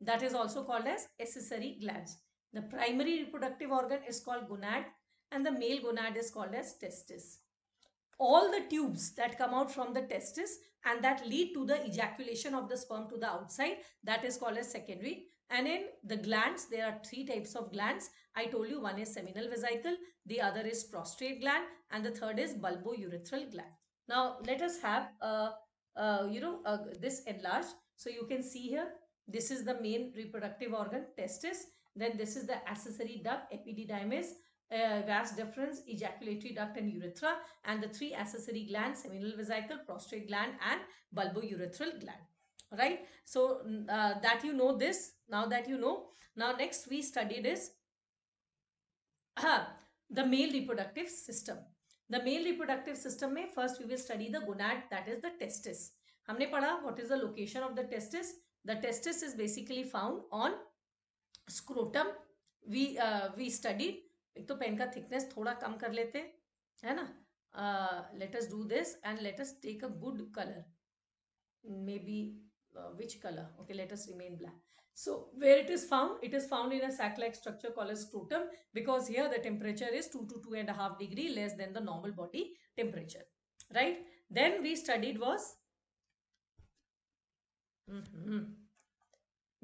that is also called as accessory glands. The primary reproductive organ is called gonad and the male gonad is called as testis. All the tubes that come out from the testis and that lead to the ejaculation of the sperm to the outside that is called as secondary and in the glands, there are three types of glands. I told you one is seminal vesicle, the other is prostate gland, and the third is bulbourethral gland. Now, let us have, a uh, uh, you know, uh, this enlarged. So, you can see here, this is the main reproductive organ, testis. Then this is the accessory duct, epididymis, uh, vas deferens, ejaculatory duct and urethra. And the three accessory glands, seminal vesicle, prostate gland and bulbourethral gland. Right. So, that you know this now that you know now next we studied is uh, the male reproductive system the male reproductive system may first we will study the gonad that is the testis humne padha what is the location of the testis the testis is basically found on scrotum we uh, we studied to pen ka thickness thoda kam kar lete hai na uh, let us do this and let us take a good color maybe uh, which color okay let us remain black So where it is found? It is found in a sac-like structure called as scrotum because here the temperature is 2 to two and a half degree less than the normal body temperature. Right? Then we studied was mm -hmm.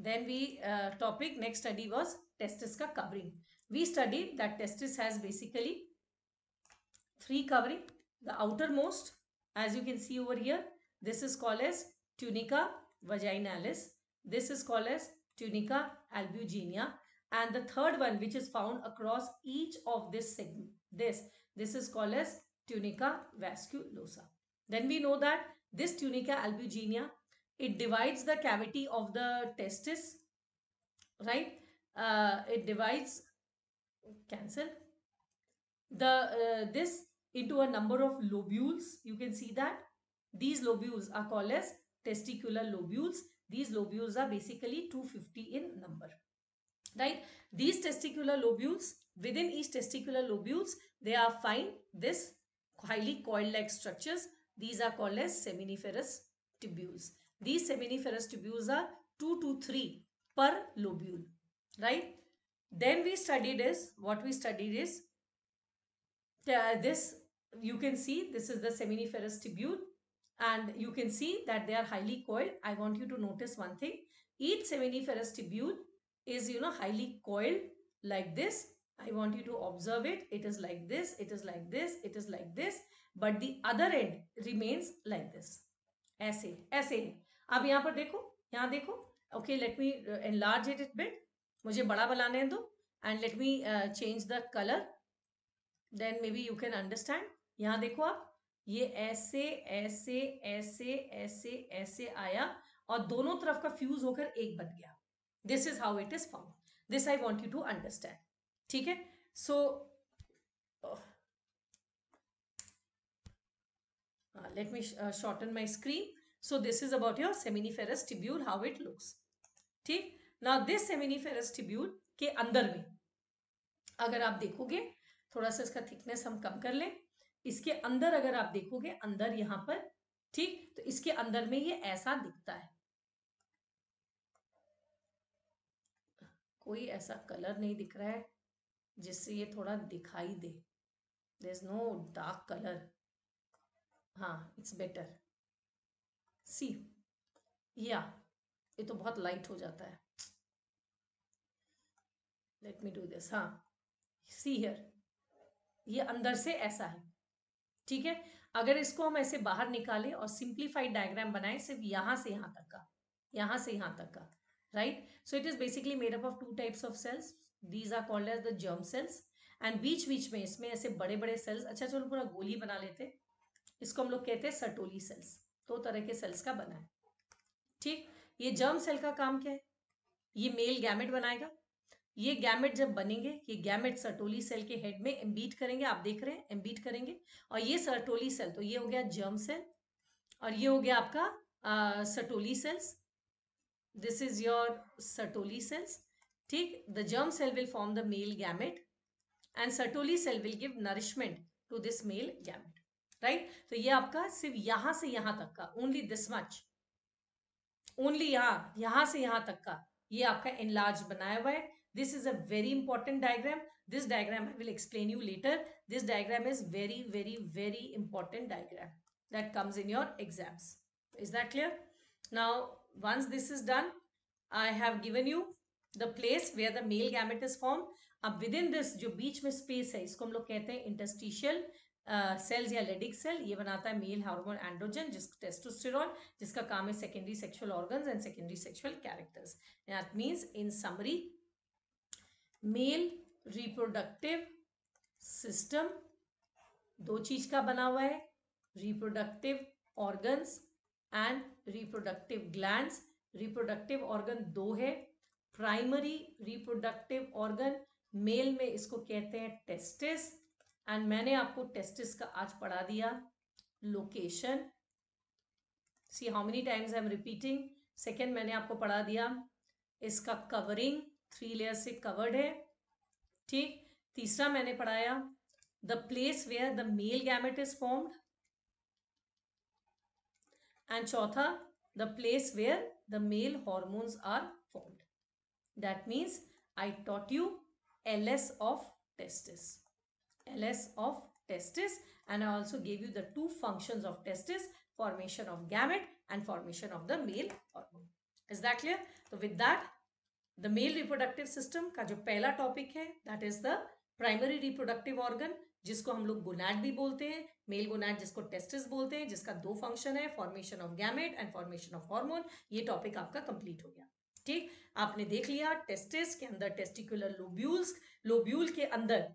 then we uh, topic next study was testis ka covering. We studied that testis has basically three covering. The outermost as you can see over here this is called as tunica vaginalis. This is called as tunica albuginea, and the third one which is found across each of this segment this this is called as tunica vasculosa then we know that this tunica albuginea, it divides the cavity of the testis right uh, it divides cancel the uh, this into a number of lobules you can see that these lobules are called as testicular lobules these lobules are basically 250 in number. Right? These testicular lobules, within each testicular lobules, they are find this highly coil-like structures. These are called as seminiferous tubules. These seminiferous tubules are 2 to 3 per lobule. Right? Then we studied is, what we studied is, uh, this you can see this is the seminiferous tubule and you can see that they are highly coiled. I want you to notice one thing. Each seminiferous tubule is, you know, highly coiled like this. I want you to observe it. It is like this, it is like this, it is like this. But the other end remains like this. ऐसे ऐसे है अब यहाँ पर देखो यहाँ देखो okay let me enlarge it it bit मुझे बड़ा बनाने दो and let me change the colour then may be you can understand यहाँ देखो आप ये ऐसे ऐसे ऐसे ऐसे ऐसे आया और दोनों तरफ का फ्यूज होकर एक बन गया this is how it is form this I want you to understand ठीक है so let me shorten my screen so this is about your your seminiferous tubule, how it ठीक Now दिस सेमिनिफेरस टिब्यूल के अंदर में अगर आप देखोगे थोड़ा सा इसका थिकनेस हम कम कर लें इसके अंदर अगर आप देखोगे अंदर यहाँ पर ठीक तो इसके अंदर में ये ऐसा दिखता है कोई ऐसा कलर नहीं दिख रहा है जिससे ये थोड़ा दिखाई दे there is no dark colour हाँ इट्स बेटर सी या ये तो बहुत लाइट हो जाता है लेट मी डू दिस हाँ सी हियर ये अंदर से ऐसा है ठीक है अगर इसको हम ऐसे बाहर निकालें और सिंप्लीफाइड डायग्राम बनाएं सिर्फ यहाँ से यहाँ तक का यहाँ से यहाँ तक का right so it is basically made up of two two of cells these are called as the germ cells and बीच बीच में इसमें ऐसे बड़े बड़े सेल्स अच्छा चलो पूरा गोली बना लेते इसको हम लोग कहते हैं सटोली सेल्स दो तो तरह के सेल्स का बना है ठीक ये जर्म सेल का काम क्या है ये मेल गैमेट बनाएगा ये गैमेट जब बनेंगे ये गैमेट सर्टोली सेल के हेड में एम्बीट करेंगे आप देख रहे हैं एम्बीट करेंगे और ये सर्टोली सेल तो ये हो गया जर्म सेल और ये हो गया आपका Sertoli cells this is your Sertoli cells ठीक the germ cell will form the male gamete and Sertoli cell will give nourishment to this male gamete right तो ये आपका सिर्फ यहां से यहां तक का ओनली दिस मच ओनली यहाँ यहां से यहां तक का ये आपका एनलार्ज बनाया हुआ है This is a very important diagram. This diagram I will explain you later. This diagram is very, very, very important diagram that comes in your exams. Is that clear? Now, once this is done, I have given you the place where the male gamete is formed. Up within this जो बीच में space है इसको हम लोग कहते हैं interstitial cells या Leydig cell ये बनाता है male hormone androgen testosterone, testosterone जिसका काम है secondary sexual organs and secondary sexual characters that means, in summary, male reproductive system दो चीज का बना हुआ है reproductive organs and reproductive gland reproductive organ दो है प्राइमरी रिप्रोडक्टिव ऑर्गन मेल में इसको कहते हैं टेस्टिस एंड मैंने आपको टेस्टिस का आज पढ़ा दिया location see how many times I am repeating second मैंने आपको पढ़ा दिया इसका कवरिंग थ्री लेयर से कवर्ड है ठीक तीसरा मैंने पढ़ाया the place where the male gamete is form and चौथा the place where the male hormones are formed that means I taught you L S of testis L S of testis and I also gave you the two function of testis formation of gamete and formation of the male hormone is that clear तो with that the male reproductive system का जो पहला topic है that is the primary reproductive organ जिसको हम लोग gonad भी बोलते हैं मेल गोनाड जिसको टेस्टिस बोलते हैं जिसका दो फंक्शन है formation of gamete and formation of hormone ये टॉपिक आपका कंप्लीट हो गया ठीक आपने देख लिया टेस्टिस के अंदर टेस्टिकुलर लोब्यूल्स लोब्यूल के अंदर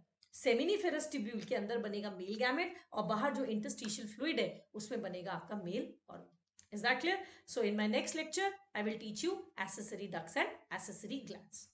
सेमिनिफेरस ट्यूब्यूल के अंदर बनेगा मेल गैमेट और बाहर जो इंटस्टिशियल फ्लूड है उसमें बनेगा आपका मेल और Is that clear? So in my next lecture, I will teach you accessory ducts and accessory glands.